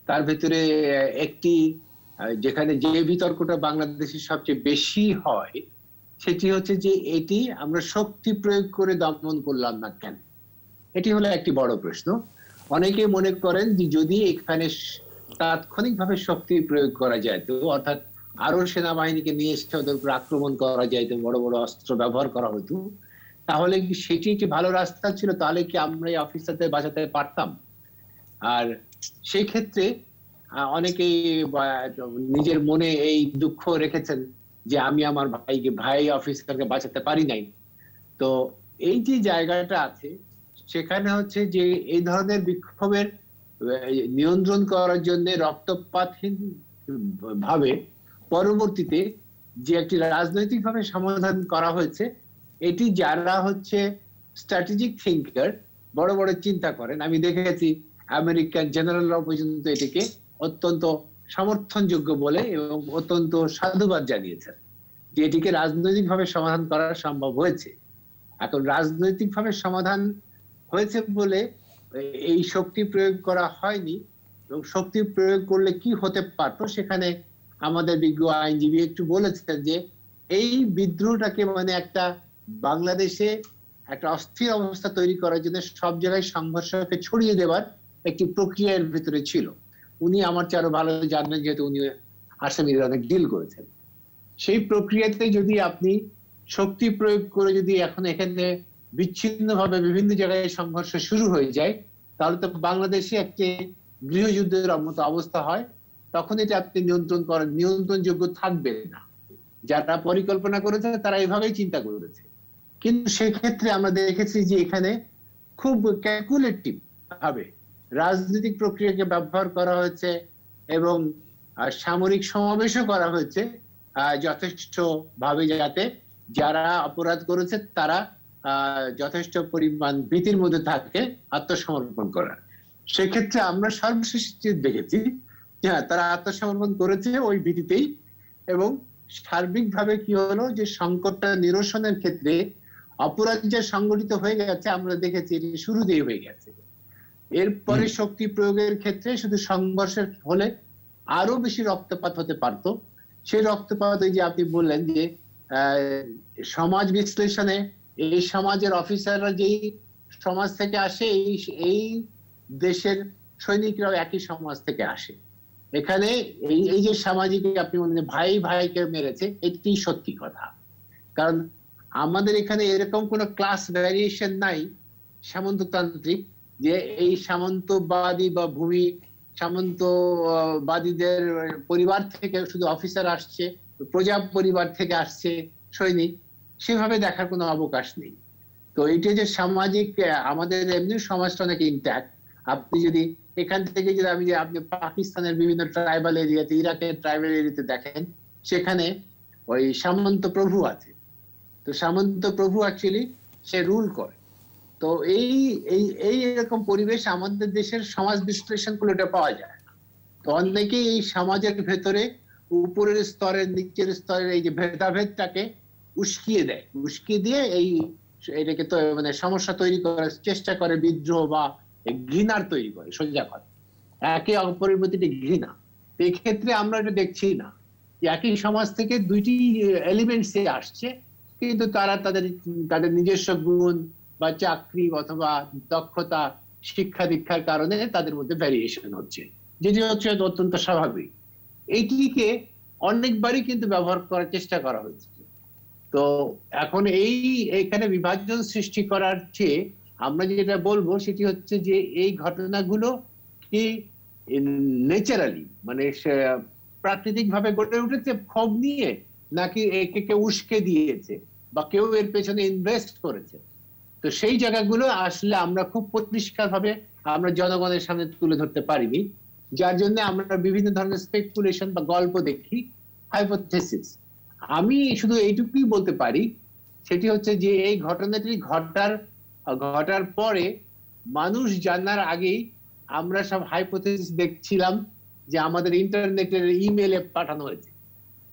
তার ভেতরে একটি যেখানে যে বিতর্কটা বাংলাদেশে সবচেয়ে বেশি হয় সেটি হচ্ছে যে এটি আমরা শক্তি প্রয়োগ করে দমন করলাম না কেন এটি হলো একটি বড় প্রশ্ন অনেকে মনে করেন যে যদি এখানে তাৎক্ষণিকভাবে শক্তি প্রয়োগ করা যায় তো অর্থাৎ আরো সেনাবাহিনীকে নিয়ে এসে ওদের উপর আক্রমণ করা যায় বড় বড় অস্ত্র ব্যবহার করা হতো তাহলে কি সেটি একটি ভালো রাস্তা ছিল তাহলে কি আমরা এই অফিসারদের বাঁচাতে পারতাম আর সেই ক্ষেত্রে অনেকেই নিজের মনে এই দুঃখ রেখেছেন যে আমি আমার ভাইকে ভাই অফিসারকে বাঁচাতে পারি নাই তো এই যে জায়গাটা আছে সেখানে হচ্ছে যে এই ধরনের বিক্ষোভের নিয়ন্ত্রণ করার জন্য রক্তপাতহীন ভাবে পরবর্তীতে যে একটি রাজনৈতিকভাবে সমাধান করা হয়েছে এটি যারা হচ্ছে স্ট্র্যাটেজিক থিঙ্কার বড় বড় চিন্তা করেন আমি দেখেছি আমেরিকান জেনারেলরা পর্যন্ত এটিকে অত্যন্ত সমর্থনযোগ্য বলে এবং অত্যন্ত সাধুবাদ জানিয়েছেন যে এটিকে রাজনৈতিকভাবে সমাধান করা সম্ভব হয়েছে এখন রাজনৈতিকভাবে সমাধান হয়েছে বলে এই শক্তি প্রয়োগ করা হয়নি এবং শক্তি প্রয়োগ করলে কি হতে পারতো সেখানে আমাদের বিজ্ঞ আইনজীবী একটু বলেছেন যে এই বিদ্রোহটাকে মানে একটা বাংলাদেশে একটা অস্থির অবস্থা তৈরি করার জন্য সব জায়গায় সংঘর্ষকে ছড়িয়ে দেবার একটি প্রক্রিয়ার ভিতরে ছিল উনি আমার চেয়ে আরো ভালো জানবেন যেহেতু উনি আসামির অনেক ডিল করেছেন সেই প্রক্রিয়াতে যদি আপনি শক্তি প্রয়োগ করে যদি এখন এখানে বিচ্ছিন্নভাবে বিভিন্ন জায়গায় সংঘর্ষ শুরু হয়ে যায় তাহলে তো বাংলাদেশে একটি গৃহযুদ্ধের মতো অবস্থা হয় তখন এটা আপনি নিয়ন্ত্রণ করেন নিয়ন্ত্রণযোগ্য থাকবে না যারা পরিকল্পনা করেছে তারা এভাবেই চিন্তা করেছে কিন্তু সেক্ষেত্রে আমরা দেখেছি যে এখানে খুব ক্যালকুলেটিভ ভাবে রাজনৈতিক প্রক্রিয়াকে ব্যবহার করা হয়েছে এবং সামরিক সমাবেশও করা হয়েছে যথেষ্ট ভাবে যাতে যারা অপরাধ করেছে তারা যথেষ্ট পরিমাণ ভীতির মধ্যে থাকে আত্মসমর্পণ করার সেক্ষেত্রে আমরা সর্বশেষ দেখেছি হ্যাঁ তারা আত্মসমর্পণ করেছে ওই ভীতিতেই এবং সার্বিকভাবে কি হলো যে সংকটটা নিরসনের ক্ষেত্রে অপরাধ যে সংগঠিত হয়ে গেছে আমরা দেখেছি এটি শুরুতেই হয়ে গেছে এরপরে শক্তি প্রয়োগের ক্ষেত্রে শুধু সংঘর্ষের হলে আরো বেশি রক্তপাত হতে পারতো সেই রক্তপাত যে আপনি বললেন যে সমাজ বিশ্লেষণে এই সমাজের অফিসাররা যেই সমাজ থেকে আসে এই এই দেশের সৈনিকরাও একই সমাজ থেকে আসে এখানে এই এই যে সামাজিক আপনি ভাই ভাইকে মেরেছে এটি সত্যি কথা কারণ আমাদের এখানে এরকম কোনো ক্লাস ভ্যারিয়েশন নাই সামন্ততান্ত্রিক যে এই সামন্তবাদী বা ভূমি সামন্তবাদীদের পরিবার থেকে শুধু অফিসার আসছে প্রজা পরিবার থেকে আসছে সৈনিক সেভাবে দেখার কোনো অবকাশ নেই তো এটা যে সামাজিক আমাদের এমনি সমাজটা অনেক ইন্ট্যাক্ট আপনি যদি এখান থেকে যদি আমি যে আপনি পাকিস্তানের বিভিন্ন ট্রাইবাল এরিয়াতে ইরাকের ট্রাইবাল এরিয়াতে দেখেন সেখানে ওই সামন্ত প্রভু আছে তো সামন্ত প্রভু অ্যাকচুয়ালি সে রুল করে তো এই এই এই এরকম পরিবেশ আমাদের দেশের সমাজ বিশ্লেষণ করলে এটা পাওয়া যায় তো অনেকেই এই সমাজের ভেতরে উপরের স্তরের নিচের স্তরের এই যে ভেদাভেদটাকে উস্কিয়ে দেয় উস্কিয়ে দিয়ে এই এটাকে তো মানে সমস্যা তৈরি করার চেষ্টা করে বিদ্রোহ বা ঘৃণার তৈরি করে সোজা কথা একে অপরের প্রতি ঘৃণা এক্ষেত্রে আমরা এটা দেখছি না একই সমাজ থেকে দুইটি এলিমেন্টস আসছে কিন্তু তারা তাদের তাদের নিজস্ব গুণ বা চাকরি অথবা দক্ষতা শিক্ষা দীক্ষার কারণে তাদের মধ্যে ভ্যারিয়েশন হচ্ছে যেটি হচ্ছে অত্যন্ত স্বাভাবিক এইটিকে অনেকবারই কিন্তু ব্যবহার করার চেষ্টা করা হয়েছে তো এখন এই এখানে বিভাজন সৃষ্টি করার চেয়ে আমরা যেটা বলবো সেটি হচ্ছে যে এই ঘটনাগুলো কি নেচারালি মানে প্রাকৃতিক ভাবে গড়ে উঠেছে ক্ষোভ নিয়ে নাকি একে কে উস্কে দিয়েছে বা কেউ এর পেছনে ইনভেস্ট করেছে তো সেই জায়গাগুলো আসলে আমরা খুব পরিষ্কার ভাবে আমরা জনগণের সামনে তুলে ধরতে পারিনি যার জন্য আমরা বিভিন্ন ধরনের স্পেকুলেশন বা গল্প দেখি হাইপোথেসিস আমি শুধু এইটুকুই বলতে পারি সেটি হচ্ছে যে এই ঘটনাটি ঘটার ঘটার পরে মানুষ জানার আগেই আমরা সব হাইপোথেসিস দেখছিলাম যে আমাদের ইন্টারনেটের ইমেলে পাঠানো হয়েছে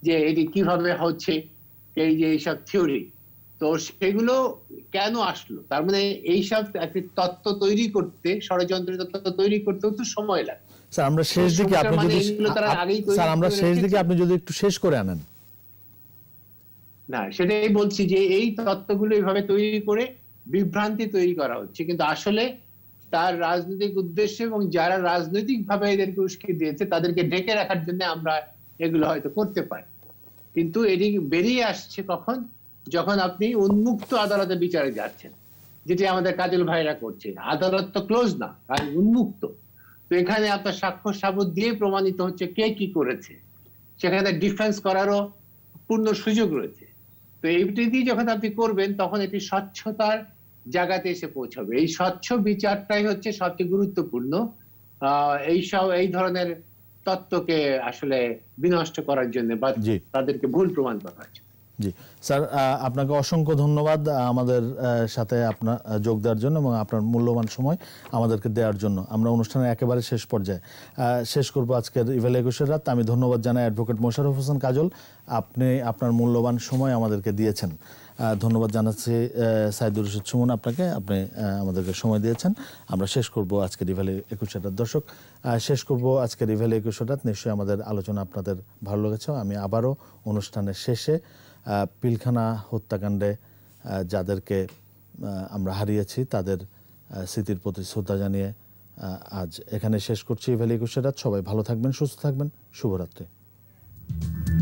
যে এটি কিভাবে হচ্ছে এই যে এইসব থিওরি তো সেগুলো কেন আসলো তার মানে এইসব একটি তত্ত্ব তৈরি করতে ষড়যন্ত্রের তত্ত্ব তৈরি করতে তো সময় লাগে স্যার আমরা শেষ দিকে আপনি যদি মানে স্যার আমরা শেষ দিকে আপনি যদি একটু শেষ করে আনেন না সেটাই বলছি যে এই তত্ত্বগুলো এইভাবে তৈরি করে বিভ্রান্তি তৈরি করা হচ্ছে কিন্তু আসলে তার রাজনৈতিক উদ্দেশ্য এবং যারা রাজনৈতিকভাবে এদেরকে উস্কে দিয়েছে তাদেরকে ডেকে রাখার জন্য আমরা এগুলো হয়তো করতে পারি কিন্তু এটি বেরিয়ে আসছে কখন যখন আপনি উন্মুক্ত আদালতে বিচারে যাচ্ছেন যেটি আমাদের কাজল ভাইরা করছে আদালত তো ক্লোজ না কাজ উন্মুক্ত তো এখানে আপনার সাক্ষ্য সাবুদ দিয়ে প্রমাণিত হচ্ছে কে কি করেছে সেখানে ডিফেন্স করারও পূর্ণ সুযোগ রয়েছে তো এইটি দিয়ে যখন আপনি করবেন তখন এটি স্বচ্ছতার জায়গাতে এসে পৌঁছাবে এই স্বচ্ছ বিচারটাই হচ্ছে সবচেয়ে গুরুত্বপূর্ণ এই সব এই ধরনের তত্ত্বকে আসলে বিনষ্ট করার জন্য বা তাদেরকে ভুল প্রমাণ করার জন্য জি স্যার আপনাকে অসংখ্য ধন্যবাদ আমাদের সাথে আপনার যোগ দেওয়ার জন্য এবং আপনার মূল্যবান সময় আমাদেরকে দেওয়ার জন্য আমরা অনুষ্ঠানের একেবারে শেষ পর্যায়ে শেষ করবো আজকের ইভেল একুশের রাত আমি ধন্যবাদ জানাই অ্যাডভোকেট মোশারফ হোসেন কাজল আপনি আপনার মূল্যবান সময় আমাদেরকে দিয়েছেন ধন্যবাদ জানাচ্ছি সাইদুর রশিদ সুমন আপনাকে আপনি আমাদেরকে সময় দিয়েছেন আমরা শেষ করব আজকের রিভেলে একুশ দর্শক শেষ করব আজকের রিভেলে একুশ হাটার নিশ্চয়ই আমাদের আলোচনা আপনাদের ভালো লেগেছে আমি আবারও অনুষ্ঠানের শেষে পিলখানা হত্যাকাণ্ডে যাদেরকে আমরা হারিয়েছি তাদের স্মৃতির প্রতি শ্রদ্ধা জানিয়ে আজ এখানে শেষ করছি রিভেলে একুশ সবাই ভালো থাকবেন সুস্থ থাকবেন শুভরাত্রি